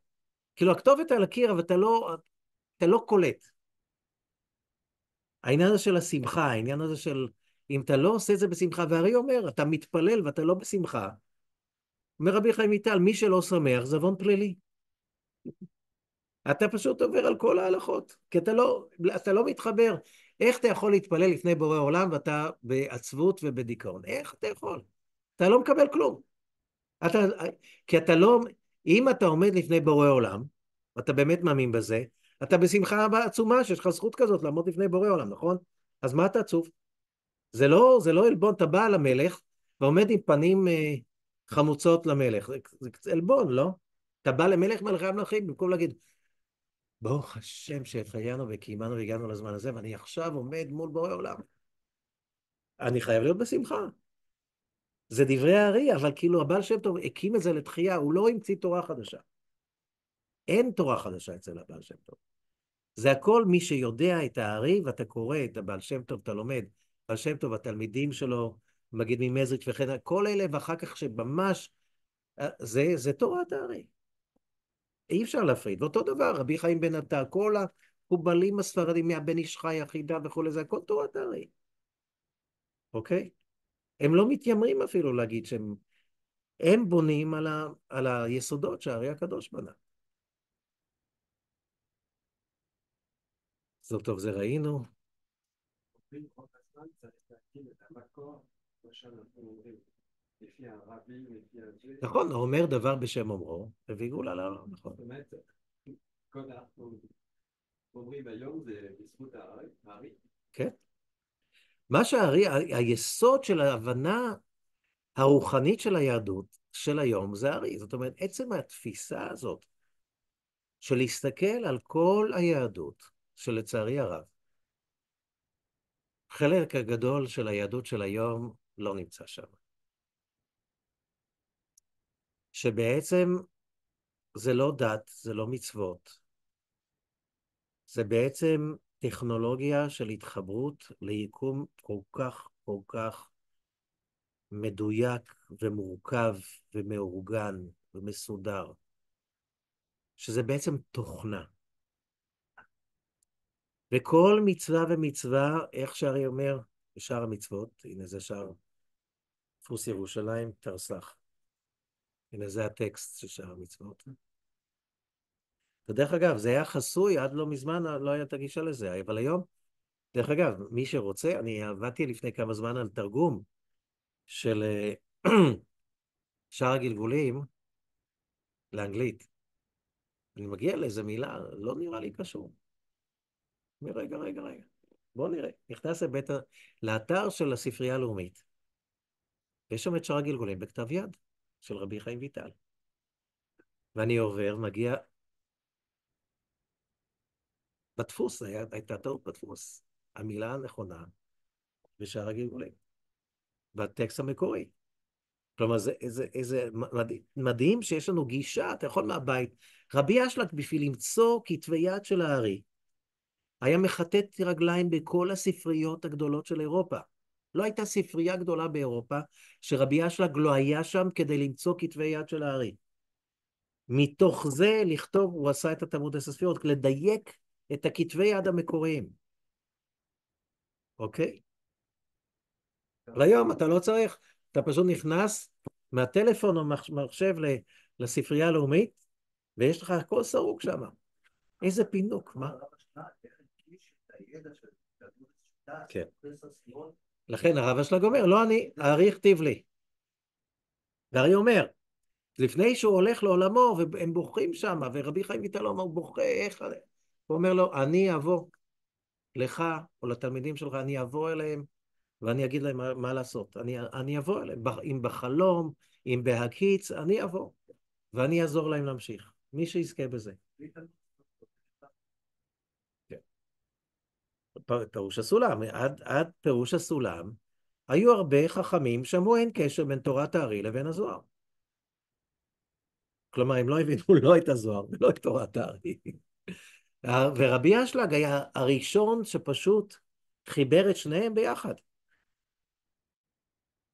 כאילו הכתובת על הקיר, אבל אתה לא, אתה לא קולט. העניין הזה של השמחה, העניין הזה של אם אתה לא עושה את זה בשמחה, והארי אומר, אתה מתפלל ואתה לא בשמחה. אומר רבי חיים ויטל, מי שלא שמח, זה עוון פלילי. אתה פשוט עובר על כל ההלכות, כי אתה לא, אתה לא מתחבר. איך אתה יכול להתפלל לפני בורא עולם ואתה בעצבות ובדיכאון? איך אתה יכול? אתה לא מקבל כלום. אתה, כי אתה לא, אם אתה עומד לפני בורא עולם, ואתה באמת מאמין בזה, אתה בשמחה עצומה שיש לך זכות כזאת לעמוד לפני בורא עולם, נכון? אז מה אתה עצוב? זה לא, זה לא עלבון, אתה בא למלך ועומד עם פנים אה, חמוצות למלך. זה, זה עלבון, לא? אתה בא למלך מלכי המלכים במקום להגיד, ברוך השם שהחיינו וקיימנו והגענו לזמן הזה, ואני עכשיו עומד מול בורא עולם. אני חייב להיות בשמחה. זה דברי הארי, אבל כאילו הבעל שם טוב הקים את זה לתחייה, הוא לא המציא תורה חדשה. אין תורה חדשה אצל הבעל שם טוב. זה הכל מי שיודע את הארי, ואתה קורא את הבעל שם טוב, אתה לומד, בעל שם טוב, התלמידים שלו, מגיד ממזריץ' וכן, הלאה, כל אלה, ואחר כך שממש, אה, זה, זה תורת הארי. אי אפשר להפריד. ואותו דבר, רבי חיים בן עטר, כל המקובלים הספרדים מהבן איש חי, החידה וכולי, זה הכל תורת הרי. אוקיי? הם לא מתיימרים אפילו להגיד שהם... הם בונים על, ה, על היסודות שהארי הקדוש בנה. זאת טוב, זה ראינו. אוקיי, נכון, הוא אומר דבר בשם אומרו, הביאו לה לעולם, נכון. זאת אומרת, כל אנחנו אומרים היום זה בזכות הארי. כן. מה שהארי, היסוד של ההבנה הרוחנית של היהדות של היום זה הארי. זאת אומרת, עצם התפיסה הזאת של להסתכל על כל היהדות, שלצערי הרב, חלק הגדול של היהדות של היום לא נמצא שם. שבעצם זה לא דת, זה לא מצוות, זה בעצם טכנולוגיה של התחברות ליקום כל כך כל כך מדויק ומורכב ומאורגן ומסודר, שזה בעצם תוכנה. וכל מצווה ומצווה, איך שארי אומר, בשאר המצוות, הנה זה שער דפוס ירושלים, תרס"ח. הנה, זה הטקסט של שאר המצוות. ודרך אגב, זה היה חסוי, עד לא מזמן לא הייתה גישה לזה, אבל היום, דרך אגב, מי שרוצה, אני עבדתי לפני כמה זמן על תרגום של שאר הגלגולים לאנגלית. אני מגיע לאיזה מילה, לא נראה לי קשור. רגע, רגע, רגע. בואו נראה. נכנס לבית, לאתר של הספרייה הלאומית, ויש שם את שאר הגלגולים בכתב יד. של רבי חיים ויטל. ואני עובר, מגיע... בדפוס, הייתה טעות בדפוס. המילה הנכונה בשער הגלגולים, בטקסט המקורי. כלומר, זה, זה, זה מדה, מדהים שיש לנו גישה, אתה יכול מהבית. רבי אשלג, בשביל למצוא כתבי יד של הארי, היה מחטט רגליים בכל הספריות הגדולות של אירופה. לא הייתה ספרייה גדולה באירופה, שרבי אשלג לא היה שם כדי למצוא כתבי יד של הארי. מתוך זה לכתוב, הוא עשה את התלמוד עשר ספירות, לדייק את הכתבי יד המקוריים. אוקיי? אבל היום אתה לא צריך, אתה פשוט נכנס מהטלפון או מחשב לספרייה הלאומית, ויש לך הכל סרוג שם. איזה פינוק, מה? כן. לכן הרב אשלג אומר, לא אני, הארי הכתיב לי. והארי אומר, לפני שהוא הולך לעולמו, והם בוכים שם, ורבי חיים ויטל אומר, הוא בוכה, איך... הוא אומר לו, אני אבוא לך או לתלמידים שלך, אני אבוא אליהם ואני אגיד להם מה, מה לעשות. אני, אני אבוא אליהם, אם בחלום, אם בהקיץ, אני אבוא, ואני אעזור להם להמשיך. מי שיזכה בזה. פירוש הסולם, עד, עד פירוש הסולם, היו הרבה חכמים שאמרו אין קשר בין תורת הארי לבין הזוהר. כלומר, הם לא הבינו לא את הזוהר ולא את תורת הארי. ורבי אשלג היה הראשון שפשוט חיבר את שניהם ביחד.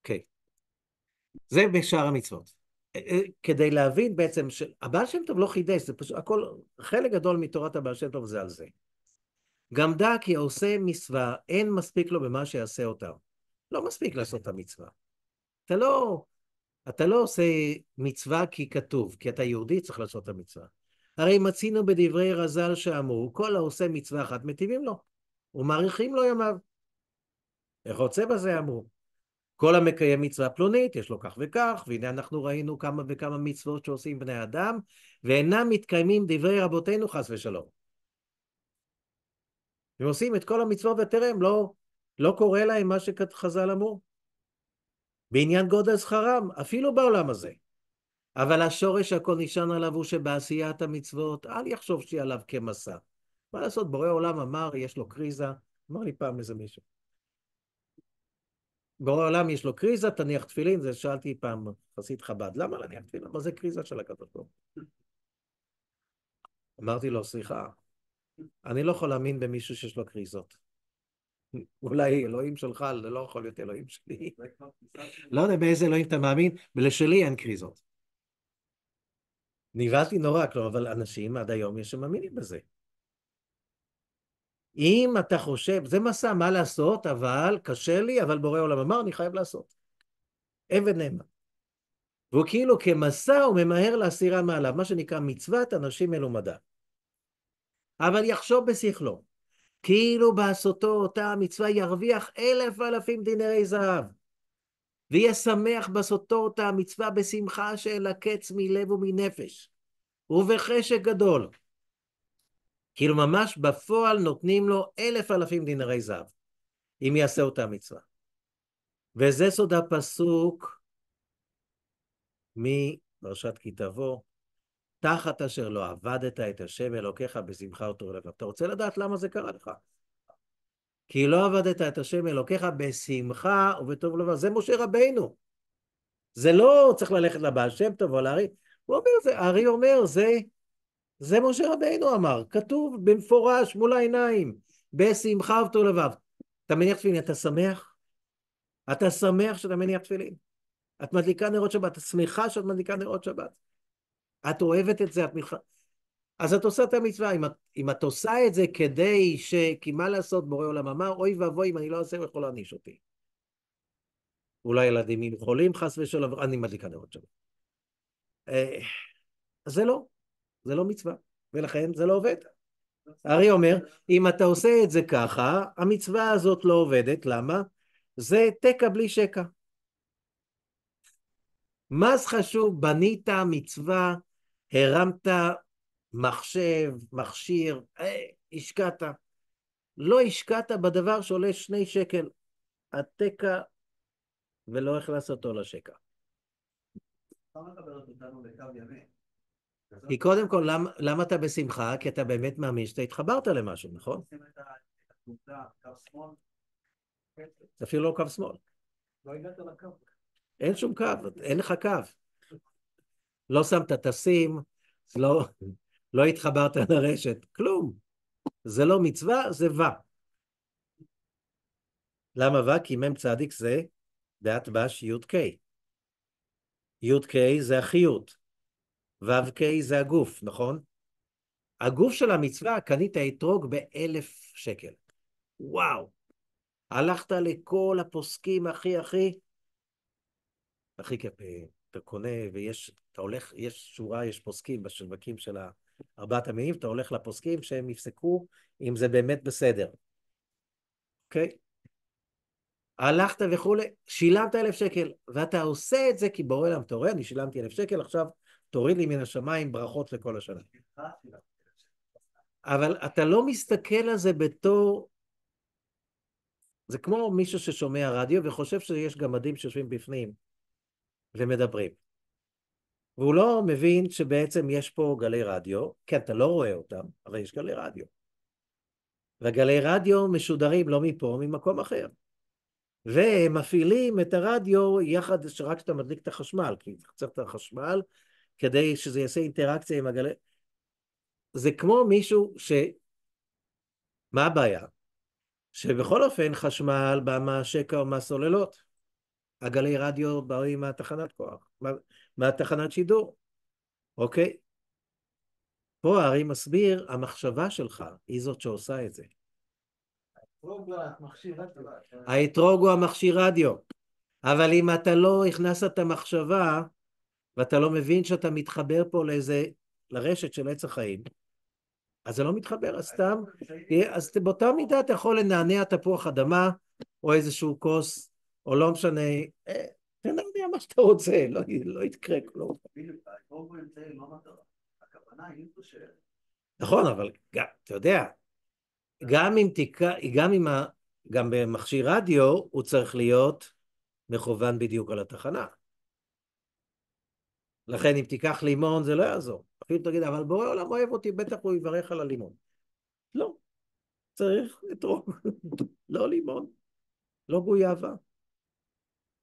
אוקיי. Okay. זה בשאר המצוות. אה, אה, כדי להבין בעצם שהבעל שם טוב לא חידש, זה פשוט הכל, חלק גדול מתורת הבעל שם טוב זה על זה. גם דע כי עושה מצווה, אין מספיק לו במה שיעשה אותה. לא מספיק לעשות את המצווה. אתה לא, אתה לא עושה מצווה כי כתוב, כי אתה יהודי צריך לעשות את המצווה. הרי מצינו בדברי רז"ל שאמרו, כל העושה מצווה אחת מטיבים לו, ומאריכים לו ימיו. איך רוצה בזה אמרו? כל המקיים מצווה פלונית, יש לו כך וכך, והנה אנחנו ראינו כמה וכמה מצוות שעושים בני אדם, ואינם מתקיימים דברי רבותינו חס ושלום. ועושים את כל המצוות וטרם, לא, לא קורה להם מה שחז"ל אמרו. בעניין גודל שכרם, אפילו בעולם הזה. אבל השורש הכל נשען עליו הוא שבעשיית המצוות, אל יחשוב שיהיה עליו כמסע. מה לעשות, בורא עולם אמר, יש לו קריזה, אמר לי פעם איזה מישהו. בורא עולם יש לו קריזה, תניח תפילין, זה שאלתי פעם חסיד חב"ד, למה להניח תפילין? מה זה קריזה של הקדוש ברוך אמרתי לו, סליחה, אני לא יכול להאמין במישהו שיש לו כריזות. אולי אלוהים שלך, זה לא יכול להיות אלוהים שלי. לא יודע באיזה אלוהים אתה מאמין, ולשלי אין כריזות. נבהלתי נורא, כלומר, אבל אנשים עד היום יש שמאמינים בזה. אם אתה חושב, זה מסע, מה לעשות, אבל קשה לי, אבל בורא עולם אמר, אני חייב לעשות. עבד נאמן. והוא כאילו כמסע הוא ממהר להסירה מעליו, מה שנקרא מצוות אנשים מלומדה. אבל יחשוב בשכלו, כאילו בעשותו אותה המצווה ירוויח אלף אלפים דינרי זהב, ויהיה שמח בעשותו אותה המצווה בשמחה שאלקץ מלב ומנפש, ובחשק גדול. כאילו ממש בפועל נותנים לו אלף אלפים דינרי זהב, אם יעשה אותה המצווה. וזה סוד הפסוק מפרשת כי תבוא, תחת אשר לא עבדת את השם אלוקיך בשמחה וטוב אתה רוצה לדעת למה זה קרה לך. כי לא עבדת את השם אלוקיך בשמחה ובטוב לבב. זה משה רבינו. זה לא צריך ללכת לבעל שם טוב או לארי. הוא אומר, זה, ארי אומר, זה, זה משה רבינו אמר, כתוב במפורש מול העיניים, בשמחה ובטוב לבב. אתה מניח תפילין, אתה שמח? אתה שמח שאתה מניח תפילין? את מדליקה נרות שבת, את שמחה שאת מדליקה נרות שבת? את אוהבת את זה, את מלח... אז את עושה את המצווה. אם את, אם את עושה את זה כדי ש... כי מה לעשות, בורא עולם אמר, אוי ואבוי, אם אני לא אעשה, הוא יכול להעניש אותי. אולי ילדים יהיו חולים, חס ושלום, אני מדליקה נרות שם. אז אה, זה לא, זה לא מצווה, ולכן זה לא עובד. הארי אומר, אם אתה עושה את זה ככה, המצווה הזאת לא עובדת, למה? זה תקע בלי שקע. מס חשוב, בנית מצווה הרמת מחשב, מכשיר, אה, השקעת. לא השקעת בדבר שעולה שני שקל. התקע ולא הכנסת אותו לשקע. כי קודם כל, למה אתה בשמחה? כי אתה באמת מאמין שאתה התחברת למשהו, נכון? אפילו לא קו שמאל. לא אין שום קו, אין לך קו. לא שמת טסים, לא, לא התחברת לרשת, כלום. זה לא מצווה, זה ו. למה ו? כי מ"צ זה דעת בש י"ק. י"ק זה החיות, ו"ק זה הגוף, נכון? הגוף של המצווה, קנית אתרוג באלף שקל. וואו. הלכת לכל הפוסקים, אחי, אחי, אחי כפיהם. אתה קונה ויש, אתה הולך, יש שורה, יש פוסקים בשווקים של ארבעת המינים, אתה הולך לפוסקים שהם יפסקו אם זה באמת בסדר. אוקיי? Okay? הלכת וכולי, שילמת אלף שקל, ואתה עושה את זה כי בורא עולם, אתה רואה, אני שילמתי אלף שקל, עכשיו תוריד לי מן השמיים ברכות לכל השנה. אבל אתה לא מסתכל על זה בתור... זה כמו מישהו ששומע רדיו וחושב שיש גמדים שיושבים בפנים. ומדברים. והוא לא מבין שבעצם יש פה גלי רדיו, כן, אתה לא רואה אותם, אבל יש גלי רדיו. וגלי רדיו משודרים לא מפה, ממקום אחר. והם מפעילים את הרדיו יחד, רק כשאתה מדליק את החשמל, כי אתה צריך את החשמל כדי שזה יעשה אינטראקציה עם הגלי... זה כמו מישהו ש... מה הבעיה? שבכל אופן חשמל בא מהשקע או מהסוללות. הגלי רדיו באים מהתחנת כוח, מה, מהתחנת שידור, אוקיי? פה הארי מסביר, המחשבה שלך היא זאת שעושה את זה. האתרוג הוא המכשיר רדיו, אבל אם אתה לא הכנסת את המחשבה, ואתה לא מבין שאתה מתחבר פה לאיזה, לרשת של עץ החיים, אז זה לא מתחבר, אז סתם, אז באותה מידה אתה יכול לנענע תפוח אדמה, או איזשהו כוס או לא משנה, תנענע אה, מה שאתה רוצה, לא, לא יתקרה כלום. לא, לא מטרה. הכוונה היא נכון, אבל אתה יודע, גם אם תיקה, גם אם ה... גם במכשיר רדיו הוא צריך להיות מכוון בדיוק על התחנה. לכן אם תיקח לימון זה לא יעזור. אפילו תגיד, אבל בורא עולם אוהב אותי, בטח הוא יברך על הלימון. לא, צריך לתרום, לא לימון, לא גויאבה.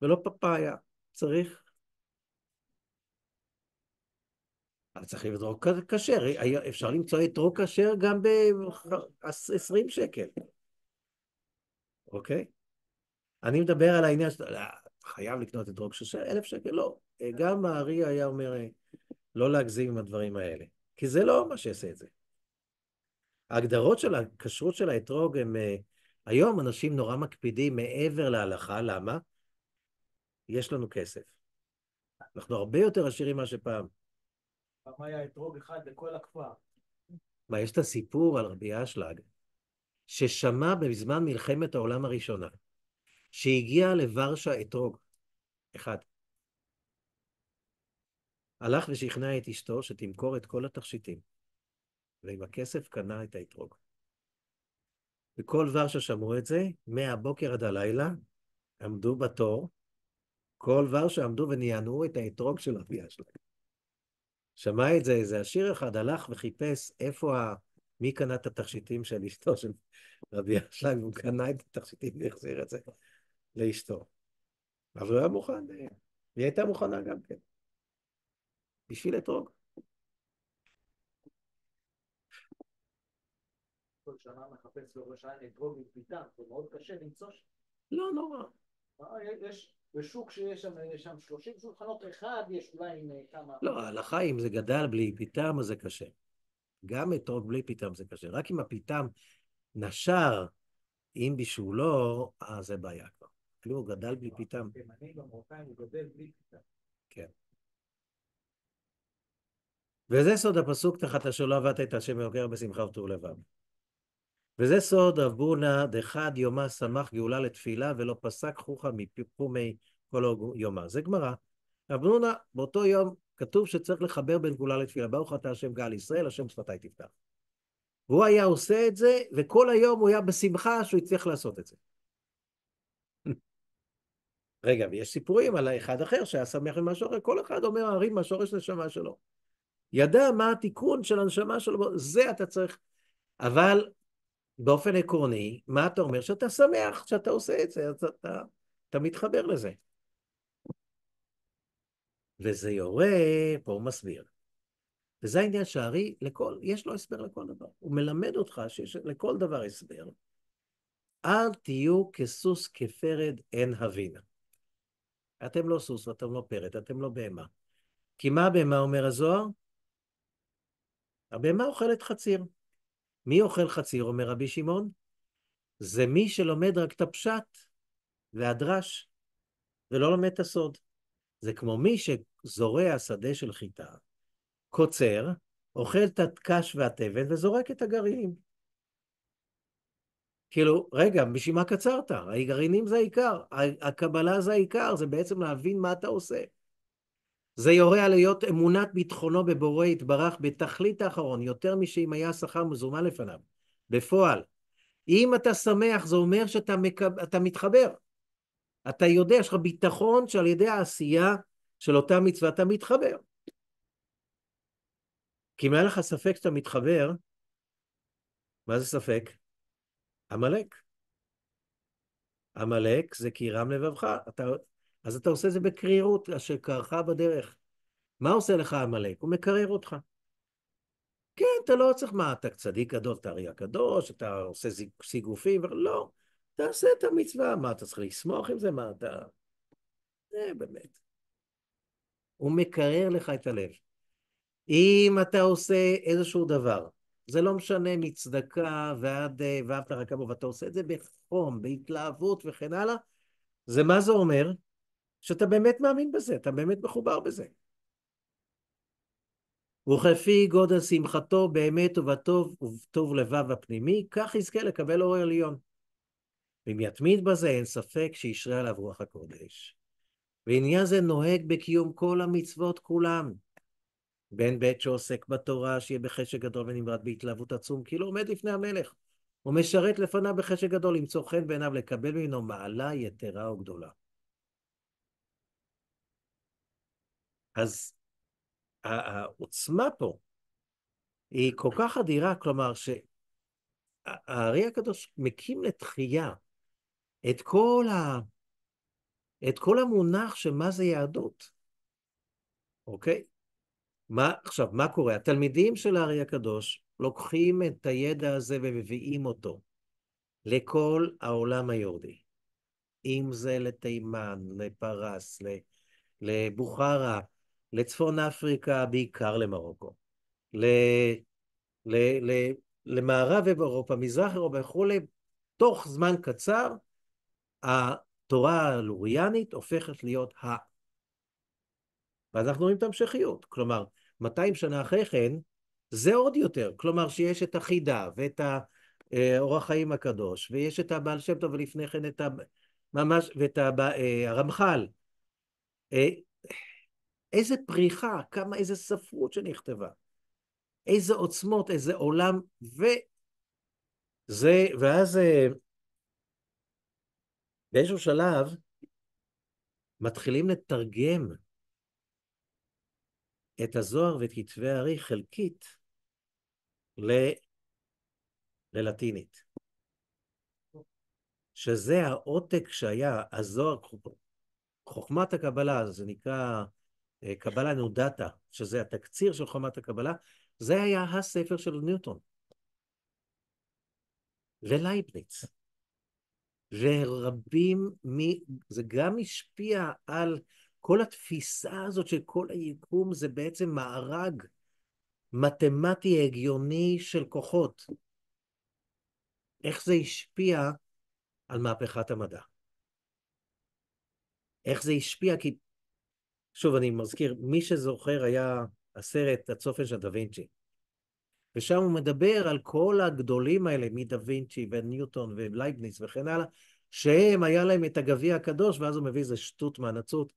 ולא פפאיה. צריך... אבל צריך לבדוק כשר. אה, אפשר למצוא את אתרוג כשר גם ב-20 שקל, אוקיי? אני מדבר על העניין שאתה אה, חייב לקנות את אתרוג כשר, אלף שקל, לא. אה, גם הארי היה אומר לא להגזים עם הדברים האלה, כי זה לא מה שיעשה את זה. ההגדרות של הכשרות של האתרוג הם... היום אנשים נורא מקפידים מעבר להלכה, למה? יש לנו כסף. אנחנו הרבה יותר עשירים מאשר פעם. פעם היה אתרוג אחד לכל הכפר. מה, יש את הסיפור על רבי אשלג, ששמע בזמן מלחמת העולם הראשונה, שהגיע לוורשה אתרוג אחד. הלך ושכנע את אשתו שתמכור את כל התכשיטים, ועם הכסף קנה את האתרוג. וכל ורשה שמעו את זה, מהבוקר עד הלילה, עמדו בתור, כל ורשה עמדו וניינו את האתרוג של אביה שלהם. שמע את זה איזה עשיר אחד, הלך וחיפש איפה ה... מי קנה את התכשיטים של אשתו של רבי אשלג, והוא קנה את התכשיטים והחזיר את זה לאשתו. אבל הוא היה מוכן, אה, היא הייתה מוכנה גם כן. בשביל אתרוג. כל שנה מחפש בראש העין אתרוג עם פיתה, זה מאוד קשה למצוא שם. לא, נורא. לא בשוק שיש שם, אה, שם 30 שולחנות, אחד יש אולי עם אה, כמה... לא, ההלכה אם זה גדל בלי פיתם אז זה קשה. גם אתרוג בלי פיתם זה קשה. רק אם הפיתם נשר אם בישולו, אז אה, זה בעיה כבר. כאילו הוא גדל בלי פיתם. תימני כן, במרוקאים הוא גדל בלי פיתם. כן. וזה סוד הפסוק, תחת אשר לא את השם אלוקיך בשמחה ותור לבב. וזה סוד רב בונה דחד יומא שמח גאולה לתפילה ולא פסק חוכא מפומי כל יומא. זה גמרא. רב בונה באותו יום כתוב שצריך לחבר בין גאולה לתפילה. ברוך אתה השם גאה לישראל, השם שפתי תפתח. והוא היה עושה את זה, וכל היום הוא היה בשמחה שהוא הצליח לעשות את זה. רגע, ויש סיפורים על האחד אחר שהיה שמח ממשהו אחר, כל אחד אומר הרי מהשורש נשמה שלו. ידע מה התיקון של הנשמה שלו, זה אתה צריך. אבל באופן עקרוני, מה אתה אומר? שאתה שמח שאתה עושה את זה, אז אתה, אתה מתחבר לזה. וזה יורה, פה הוא מסביר. וזה העניין שהארי, לכל, יש לו הסבר לכל דבר. הוא מלמד אותך שיש לכל דבר הסבר. אל תהיו כסוס כפרד אין הבינה. אתם לא סוס ואתם לא פרד, אתם לא בהמה. כי מה הבהמה אומר הזוהר? הבהמה אוכלת חציר. מי אוכל חציר, אומר רבי שמעון? זה מי שלומד רק את הפשט והדרש, ולא לומד את הסוד. זה כמו מי שזורע שדה של חיטה, קוצר, אוכל את הקש והתבן וזורק את הגרעינים. כאילו, רגע, בשביל מה קצרת? הגרעינים זה העיקר, הקבלה זה העיקר, זה בעצם להבין מה אתה עושה. זה יורה על היות אמונת ביטחונו בבורא יתברך בתכלית האחרון, יותר משאם היה שכר מזומן לפניו. בפועל, אם אתה שמח, זה אומר שאתה מקב... אתה מתחבר. אתה יודע, יש לך ביטחון שעל ידי העשייה של אותה מצווה אתה מתחבר. כי אם היה לך ספק שאתה מתחבר, מה זה ספק? עמלק. עמלק זה כי רם לבבך. אתה אז אתה עושה זה בקרירות, אשר קרחה בדרך. מה עושה לך עמלק? הוא מקרר אותך. כן, אתה לא צריך, מה, אתה צדיק גדול, אתה הרי הקדוש, אתה עושה סיגופים, לא, תעשה את המצווה, מה, אתה צריך לשמוח עם זה, מה, אתה... זה באמת. הוא מקרר לך את הלב. אם אתה עושה איזשהו דבר, זה לא משנה מצדקה ועד אה, ואהבת כמוך, ואתה עושה את זה בחום, בהתלהבות וכן הלאה, זה מה זה אומר? שאתה באמת מאמין בזה, אתה באמת מחובר בזה. וכפי גודל שמחתו באמת ובטוב ובטוב לבב הפנימי, כך יזכה לקבל אור עליון. ואם יתמיד בזה, אין ספק שישרה עליו רוח הקודש. ועניין זה נוהג בקיום כל המצוות כולם. בן בית שעוסק בתורה, שיהיה בחשק גדול ונמרד בהתלהבות עצום, כאילו עומד לפני המלך, הוא משרת לפניו בחשק גדול למצוא חן בעיניו, לקבל ממנו מעלה יתרה וגדולה. אז העוצמה פה היא כל כך אדירה, כלומר שהארי הקדוש מקים לתחייה את כל, ה... את כל המונח של מה זה יהדות, אוקיי? מה, עכשיו, מה קורה? התלמידים של הארי הקדוש לוקחים את הידע הזה ומביאים אותו לכל העולם היהודי. אם זה לתימן, לפרס, לבוכרה, לצפון אפריקה, בעיקר למרוקו, ל, ל, ל, למערב אירופה, מזרח אירופה וכולי, תוך זמן קצר התורה הלוריאנית הופכת להיות ה... ואנחנו רואים את ההמשכיות. כלומר, 200 שנה אחרי כן, זה עוד יותר. כלומר, שיש את החידה ואת האורח אה, חיים הקדוש, ויש את הבעל שם טוב, ולפני כן את, ה... ממש, ואת אה, הרמח"ל. אה, איזה פריחה, כמה, איזה ספרות שנכתבה. איזה עוצמות, איזה עולם, וזה, ואז אה, באיזשהו שלב מתחילים לתרגם את הזוהר ואת כתבי הארי חלקית ל... ללטינית. שזה העותק שהיה, הזוהר, חוכמת הקבלה, זה נקרא קבלה נודעתה, שזה התקציר של חומת הקבלה, זה היה הספר של ניוטון. ולייבניץ. ורבים מ... זה גם השפיע על כל התפיסה הזאת של כל היקום, זה בעצם מארג מתמטי הגיוני של כוחות. איך זה השפיע על מהפכת המדע. איך זה השפיע, כי שוב, אני מזכיר, מי שזוכר היה הסרט הצופן של דה וינצ'י. ושם הוא מדבר על כל הגדולים האלה, מדה וינצ'י וניוטון ולייבניס וכן הלאה, שהם, היה להם את הגביע הקדוש, ואז הוא מביא איזה שטות מהנצרות.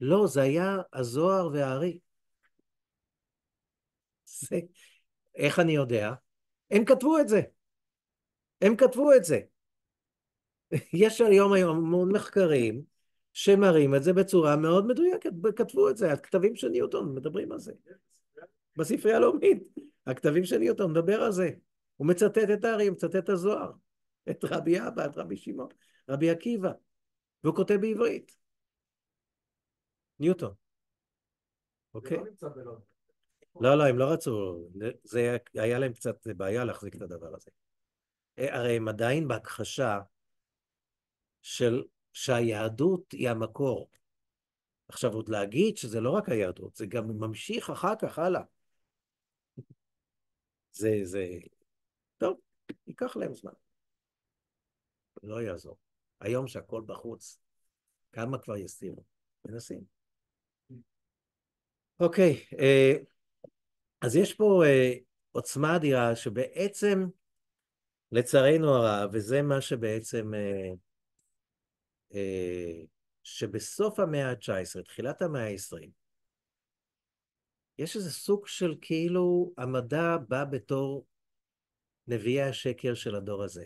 לא, זה היה הזוהר והארי. זה... איך אני יודע? הם כתבו את זה. הם כתבו את זה. יש היום היום המון מחקרים שמראים את זה בצורה מאוד מדויקת, כתבו את זה, הכתבים של ניוטון מדברים על זה. בספרייה הלאומית, הכתבים של ניוטון מדבר על זה. הוא מצטט את הארי, הוא מצטט את הזוהר, את רבי אבא, את רבי שמעון, רבי עקיבא, והוא כותב בעברית. ניוטון. אוקיי? לא, לא, הם לא רצו, זה היה היה להם קצת בעיה להחזיק את הדבר הזה. הרי הם עדיין בהכחשה של שהיהדות היא המקור. עכשיו, עוד להגיד שזה לא רק היהדות, זה גם ממשיך אחר כך הלאה. זה, זה... טוב, ייקח להם זמן. לא יעזור. היום שהכל בחוץ, כמה כבר יסתירו? מנסים. אוקיי, אה, אז יש פה אה, עוצמה אדירה שבעצם, לצערנו הרב, וזה מה שבעצם אה, אה, שבסוף המאה ה-19, תחילת המאה ה-20, יש איזה סוג של כאילו המדע בא בתור נביאי השקר של הדור הזה.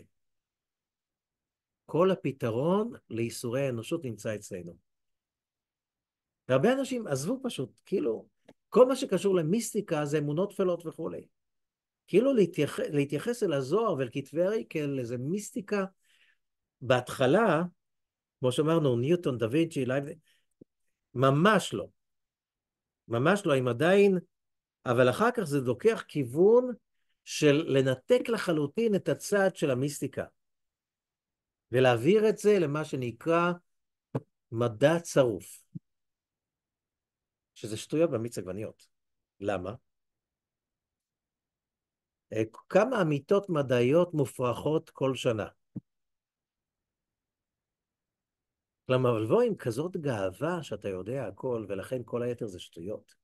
כל הפתרון לאיסורי האנושות נמצא אצלנו. הרבה אנשים עזבו פשוט, כאילו, כל מה שקשור למיסטיקה זה אמונות טפלות וכולי. כאילו להתייח... להתייחס אל הזוהר ואל כתבי הרי כאל איזה מיסטיקה. בהתחלה, כמו שאמרנו, ניוטון, דה וינצ'י, לייב... ממש לא. ממש לא, אם עדיין... אבל אחר כך זה לוקח כיוון של לנתק לחלוטין את הצד של המיסטיקה, ולהעביר את זה למה שנקרא מדע צרוף, שזה שטויות במיץ עגבניות. למה? אה, כמה אמיתות מדעיות מופרכות כל שנה. כלומר, לבוא עם כזאת גאווה שאתה יודע הכל, ולכן כל היתר זה שטויות.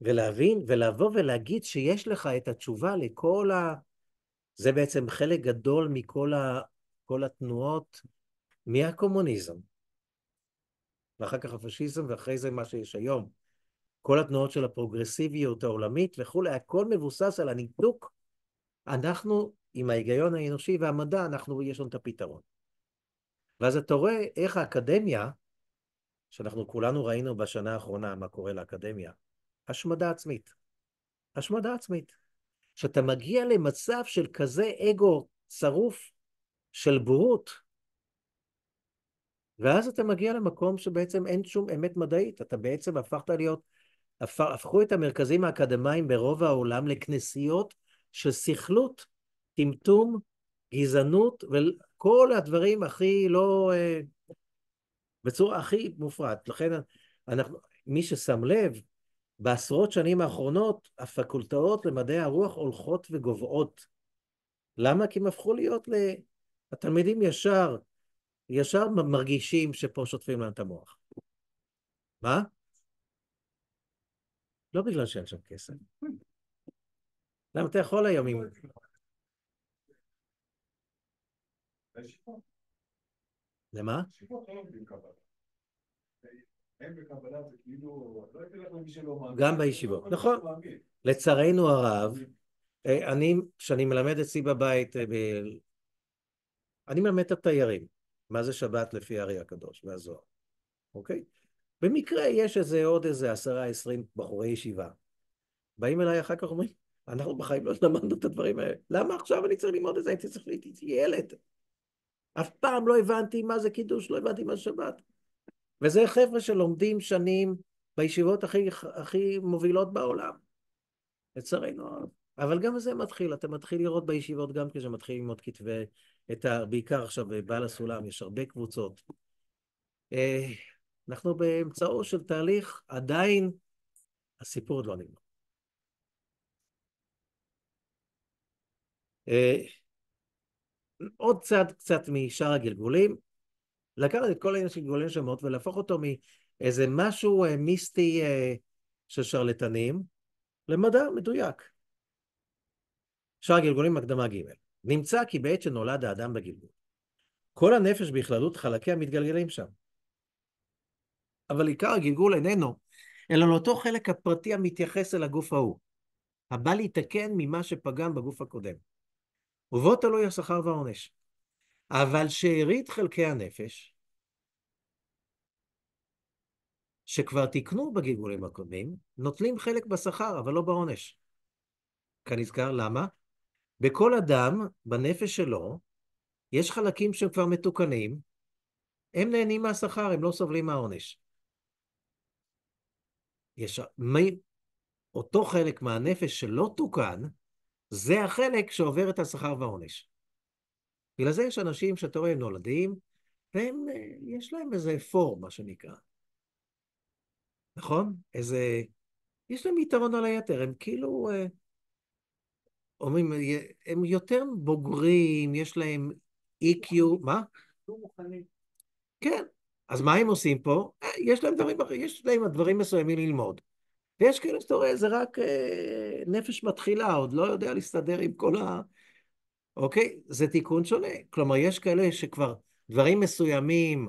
ולהבין, ולבוא ולהגיד שיש לך את התשובה לכל ה... זה בעצם חלק גדול מכל ה... כל התנועות מהקומוניזם. ואחר כך הפשיזם, ואחרי זה מה שיש היום. כל התנועות של הפרוגרסיביות העולמית וכולי, הכל מבוסס על הניתוק. אנחנו, עם ההיגיון האנושי והמדע, אנחנו, יש לנו את הפתרון. ואז אתה רואה איך האקדמיה, שאנחנו כולנו ראינו בשנה האחרונה מה קורה לאקדמיה, השמדה עצמית. השמדה עצמית. כשאתה מגיע למצב של כזה אגו צרוף של בורות, ואז אתה מגיע למקום שבעצם אין שום אמת מדעית, אתה בעצם הפכת להיות, הפכו את המרכזים האקדמיים ברוב העולם לכנסיות של סיכלות, טמטום גזענות וכל הדברים הכי לא... אה, בצורה הכי מופרעת. לכן אנחנו, מי ששם לב, בעשרות שנים האחרונות הפקולטאות למדעי הרוח הולכות וגוועות. למה? כי הם הפכו להיות ל... התלמידים ישר, ישר מרגישים שפה שוטפים להם את המוח. מה? לא בגלל שאין שם כסף. למה אתה יכול היום אם... למה? כאילו, לא גם בישיבות, לא נכון. לצערנו הרב, אה, אני, כשאני מלמד אצלי בבית, אה, אני מלמד את התיירים, מה זה שבת לפי הארי הקדוש והזוהר, אוקיי? במקרה יש איזה עוד איזה עשרה עשרים בחורי ישיבה. באים אליי אחר כך אומרים, אנחנו בחיים לא למדנו את הדברים האלה, למה עכשיו אני צריך ללמוד את זה? הייתי צריך להיות ילד. אף פעם לא הבנתי מה זה קידוש, לא הבנתי מה זה שבת. וזה חבר'ה שלומדים שנים בישיבות הכי, הכי מובילות בעולם, לצערנו הרב. אבל גם זה מתחיל, אתה מתחיל לראות בישיבות גם כשמתחיל ללמוד כתבי, את ה, בעיקר עכשיו אה, בעל הסולם, יש הרבה קבוצות. אה, אנחנו באמצעו של תהליך, עדיין הסיפור עוד לא נגמר. אה, עוד צעד קצת משאר הגלגולים, לקחת את כל העניין של גלגולים של ולהפוך אותו מאיזה משהו אה, מיסטי אה, של שרלטנים למדע מדויק. שאר הגלגולים, הקדמה ג' נמצא כי בעת שנולד האדם בגלגול, כל הנפש בכללות חלקיה מתגלגלים שם. אבל עיקר הגלגול איננו, אלא לאותו חלק הפרטי המתייחס אל הגוף ההוא, הבא להתקן ממה שפגם בגוף הקודם. ובו תלוי השכר והעונש. אבל שארית חלקי הנפש, שכבר תיקנו בגלגולים הקודמים, נוטלים חלק בשכר, אבל לא בעונש. כנזכר, למה? בכל אדם, בנפש שלו, יש חלקים שהם כבר מתוקנים, הם נהנים מהשכר, הם לא סובלים מהעונש. יש... אותו חלק מהנפש שלא תוקן, זה החלק שעובר את השכר והעונש. בגלל זה יש אנשים שאתה רואה, הם נולדים, והם, אה, יש להם איזה פור, מה שנקרא. נכון? איזה... יש להם יתרון על היתר, הם כאילו... אה, אומרים, הם יותר בוגרים, יש להם EQ, מה? לא כן. אז מה הם עושים פה? אה, יש להם דברים, יש להם דברים מסוימים ללמוד. ויש כאלה שאתה רואה, זה רק אה, נפש מתחילה, עוד לא יודע להסתדר עם כל ה... אוקיי? זה תיקון שונה. כלומר, יש כאלה שכבר דברים מסוימים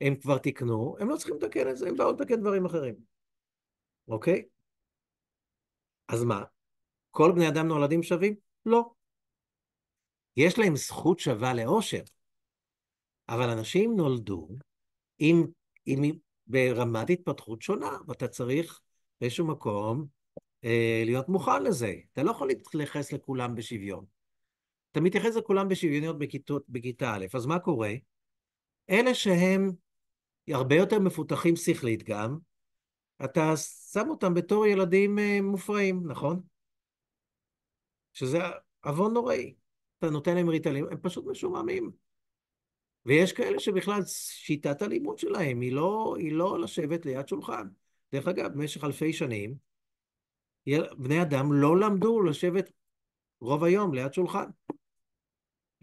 הם כבר תיקנו, הם לא צריכים לתקן את זה, הם באו לתקן דברים אחרים. אוקיי? אז מה? כל בני אדם נולדים שווים? לא. יש להם זכות שווה לאושר, אבל אנשים נולדו עם, עם, ברמת התפתחות שונה, ואתה צריך באיזשהו מקום אה, להיות מוכן לזה. אתה לא יכול להתייחס לכולם בשוויון. אתה מתייחס לכולם בשוויוניות בכיתות, בכיתה א', אז מה קורה? אלה שהם הרבה יותר מפותחים שכלית גם, אתה שם אותם בתור ילדים אה, מופרעים, נכון? שזה עוון נוראי. אתה נותן להם ריטלין, הם פשוט משועממים. ויש כאלה שבכלל שיטת הלימוד שלהם היא לא, היא לא לשבת ליד שולחן. דרך אגב, במשך אלפי שנים, בני אדם לא למדו לשבת רוב היום ליד שולחן.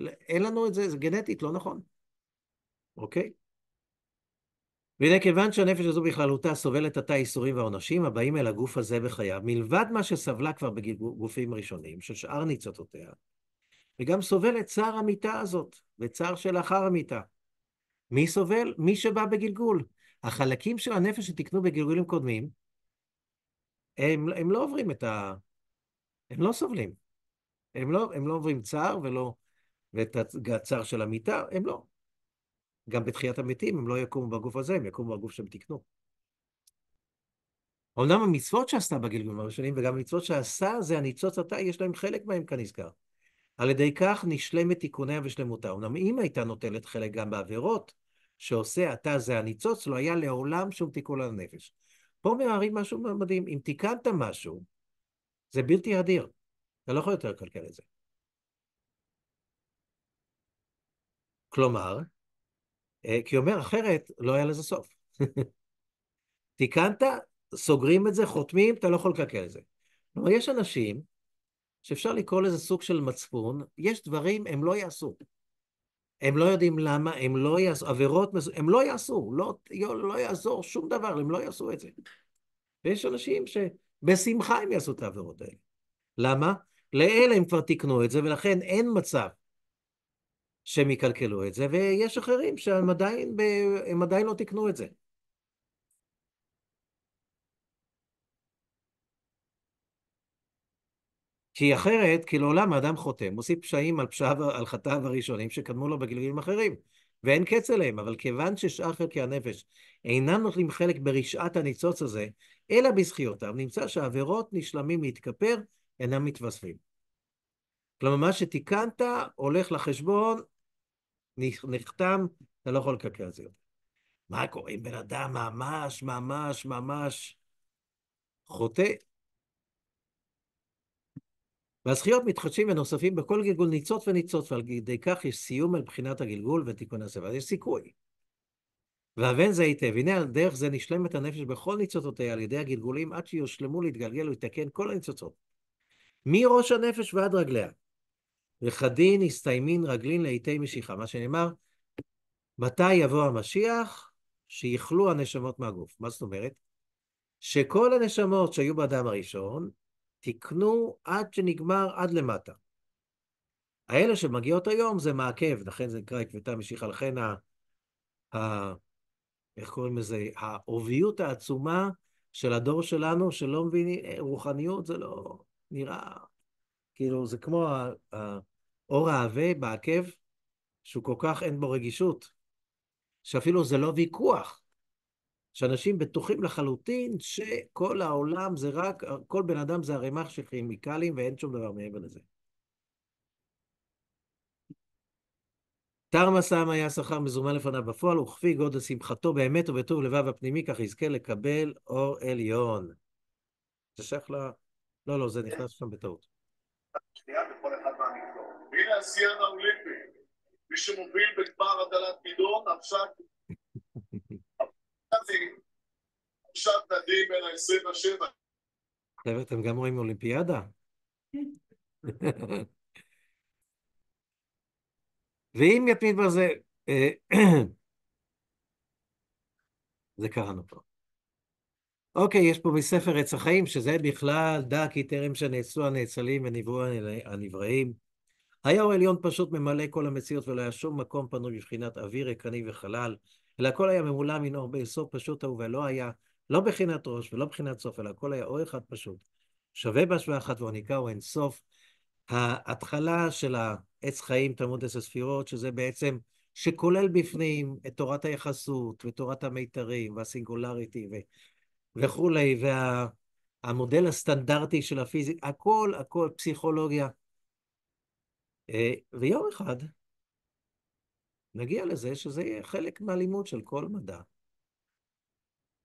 אין לנו את זה, זה גנטית, לא נכון. אוקיי? והנה כיוון שהנפש הזו בכללותה סובלת עתה איסורים ועונשים הבאים אל הגוף הזה בחייו, מלבד מה שסבלה כבר בגופים ראשונים, של שאר ניצותותיה, וגם סובלת צער המיטה הזאת, וצער שלאחר המיטה. מי סובל? מי שבא בגלגול. החלקים של הנפש שתקנו בגלגולים קודמים, הם, הם לא עוברים את ה... הם לא סובלים. הם לא, הם לא עוברים צער ולא... ואת הצער של המיטה, הם לא. גם בתחיית המתים הם לא יקומו בגוף הזה, הם יקומו בגוף שהם תקנו. אמנם המצוות שעשתה בגלגולים הראשונים, וגם המצוות שעשה זה הניצוץ עתה, יש להם חלק מהם כנזכר. על ידי כך נשלמת תיקוניה ושלמותה. אמנם אם הייתה נוטלת חלק גם בעבירות, שעושה אתה זה הניצוץ, לא היה לעולם שום תיקון לנפש. פה מראים משהו מדהים, אם תיקנת משהו, זה בלתי אדיר. אתה לא יכול יותר לקלקל את זה. כלומר, אה, כי אומר אחרת, לא היה לזה סוף. תיקנת, סוגרים את זה, חותמים, אתה לא יכול לקלקל את זה. כלומר, יש אנשים שאפשר לקרוא לזה סוג של מצפון, יש דברים הם לא יעשו. הם לא יודעים למה, הם לא יעשו, עבירות, הם לא יעשו, לא, לא יעזור שום דבר, הם לא יעשו את זה. ויש אנשים שבשמחה הם יעשו את העבירות האלה. למה? לאלה הם כבר תיקנו את זה, ולכן אין מצב שהם יקלקלו את זה, ויש אחרים שהם עדיין, הם עדיין לא תיקנו את זה. כי אחרת, כי לעולם האדם חותם, עושים פשעים על, פשעיו, על חטאיו הראשונים שקדמו לו בגלגלים אחרים, ואין קץ אליהם, אבל כיוון ששאר חלקי הנפש אינם נוטלים חלק ברשעת הניצוץ הזה, אלא בזכיותיו, נמצא שהעבירות נשלמים להתכפר, אינם מתווספים. כלומר, מה שתיקנת הולך לחשבון, נחתם, אתה לא יכול לקעקע את זה מה קורה אם בן אדם ממש, ממש, ממש חוטא? והזכיות מתחדשים ונוספים בכל גלגול ניצוץ וניצוץ, ועל ידי כך יש סיום על בחינת הגלגול ותיקון הסבל. יש סיכוי. והבן זה היטב, הנה על דרך זה נשלמת הנפש בכל ניצוצותיה על ידי הגלגולים עד שיושלמו להתגלגל ולתקן כל הניצוצות. מראש הנפש ועד רגליה. וכדין הסתיימין רגלין לעיתי משיכה. מה שנאמר, מתי יבוא המשיח? שיכלו הנשמות מהגוף. מה זאת אומרת? שכל הנשמות שהיו באדם הראשון, תקנו עד שנגמר עד למטה. האלה שמגיעות היום זה מעכב, לכן זה נקרא עקבתה משיכה, לכן ה... ה... איך קוראים לזה? העוביות העצומה של הדור שלנו, שלא מבינים, אה, רוחניות זה לא נראה, כאילו זה כמו האור העבה בעקב, שהוא כל כך אין בו רגישות, שאפילו זה לא ויכוח. שאנשים בטוחים לחלוטין שכל העולם זה רק, כל בן אדם זה ערימה של כימיקלים ואין שום דבר מעבר לזה. תרמה סם היה שכר מזומן לפניו בפועל, וכפי גודל שמחתו באמת ובטוב לבב הפנימי, כך יזכה לקבל אור עליון. זה שייך ל... לא, לא, זה נכנס שם בטעות. שנייה בכל אחד מהמקצועות. והנה השיאן האולימפי, מי שמוביל בגמר הדלת גדעון, עכשיו עכשיו נדי בן ה-27. חבר'ה, אתם גם רואים אולימפיאדה? ואם יתמיד בזה, אה, זה קראנו פה. אוקיי, יש פה מספר עץ החיים, שזה בכלל דא כי טרם שנעשו הנאצלים ונבראו הנבראים. היה אור עליון פשוט ממלא כל המציאות ולא היה שום מקום פנוי בבחינת אוויר, רקני וחלל, אלא הכל היה ממולא מן מנאור באיסור פשוט ההוא, ולא היה, לא בחינת ראש ולא בחינת סוף, אלא הכל היה אור אחד פשוט. שווה בהשוואה אחת ועוניקה הוא סוף. ההתחלה של העץ חיים, תלמוד עשר ספירות, שזה בעצם, שכולל בפנים את תורת היחסות, ותורת המיתרים, והסינגולריטי, ו... וכולי, והמודל וה... הסטנדרטי של הפיזיקה, הכל, הכל פסיכולוגיה. אה, ויום אחד, נגיע לזה שזה יהיה חלק מהלימוד של כל מדע.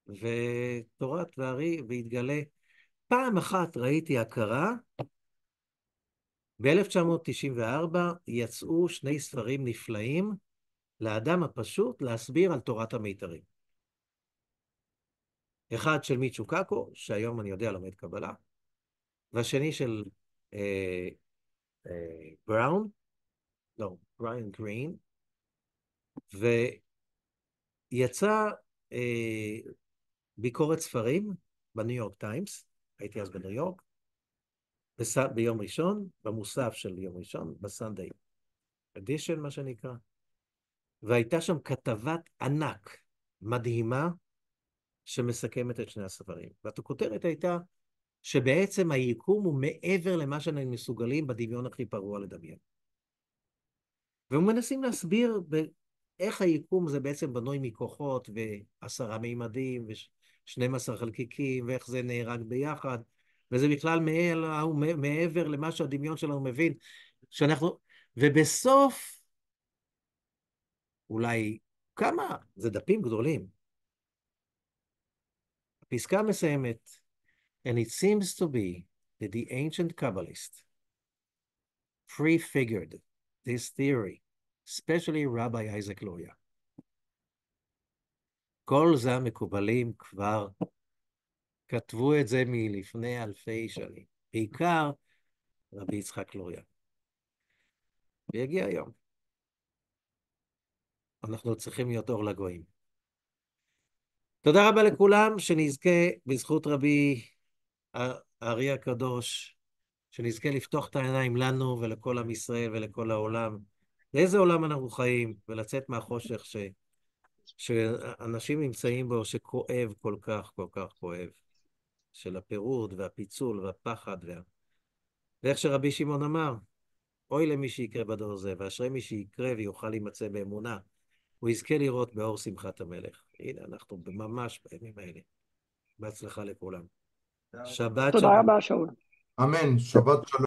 ותורת וארי והתגלה, פעם אחת ראיתי הכרה, ב-1994 יצאו שני ספרים נפלאים לאדם הפשוט להסביר על תורת המיתרים. אחד של מיצ'ו קאקו, שהיום אני יודע לומד קבלה, והשני של אה, אה, בראון, לא, בריאן גרין, ויצא אה, ביקורת ספרים בניו יורק טיימס, הייתי אז בניו יורק, בס... ביום ראשון, במוסף של יום ראשון, בסנדיי אדישן, מה שנקרא, והייתה שם כתבת ענק מדהימה שמסכמת את שני הספרים. והכותרת הייתה שבעצם היקום הוא מעבר למה שאנחנו מסוגלים בדמיון הכי פרוע לדמיין. והם מנסים להסביר איך היקום זה בעצם בנוי מכוחות ועשרה מימדים ושנים עשר חלקיקים, ואיך זה נהרג ביחד, וזה בכלל מעבר למה שהדמיון שלנו מבין, שאנחנו... ובסוף, אולי כמה? זה דפים גדולים. הפסקה מסיימת, And it seems to be that the ancient Kabbalist prefigured this theory especially Rabbi Isaac לויה. כל זה המקובלים כבר כתבו את זה מלפני אלפי שנים, בעיקר רבי יצחק לוריה. ויגיע היום. אנחנו צריכים להיות אור לגויים. תודה רבה לכולם, שנזכה בזכות רבי הארי הקדוש, שנזכה לפתוח את העיניים לנו ולכל עם ישראל ולכל העולם. לאיזה עולם אנחנו חיים, ולצאת מהחושך ש... שאנשים נמצאים בו, שכואב כל כך, כל כך כואב, של הפירוד והפיצול והפחד, וה... ואיך שרבי שמעון אמר, אוי למי שיקרה בדור הזה, ואשרי מי שיקרה ויוכל להימצא באמונה, הוא יזכה לראות באור שמחת המלך. הנה, אנחנו ממש בימים האלה. בהצלחה לכולם. שבת שלום. תודה רבה, שאול. אמן, שבת שלום.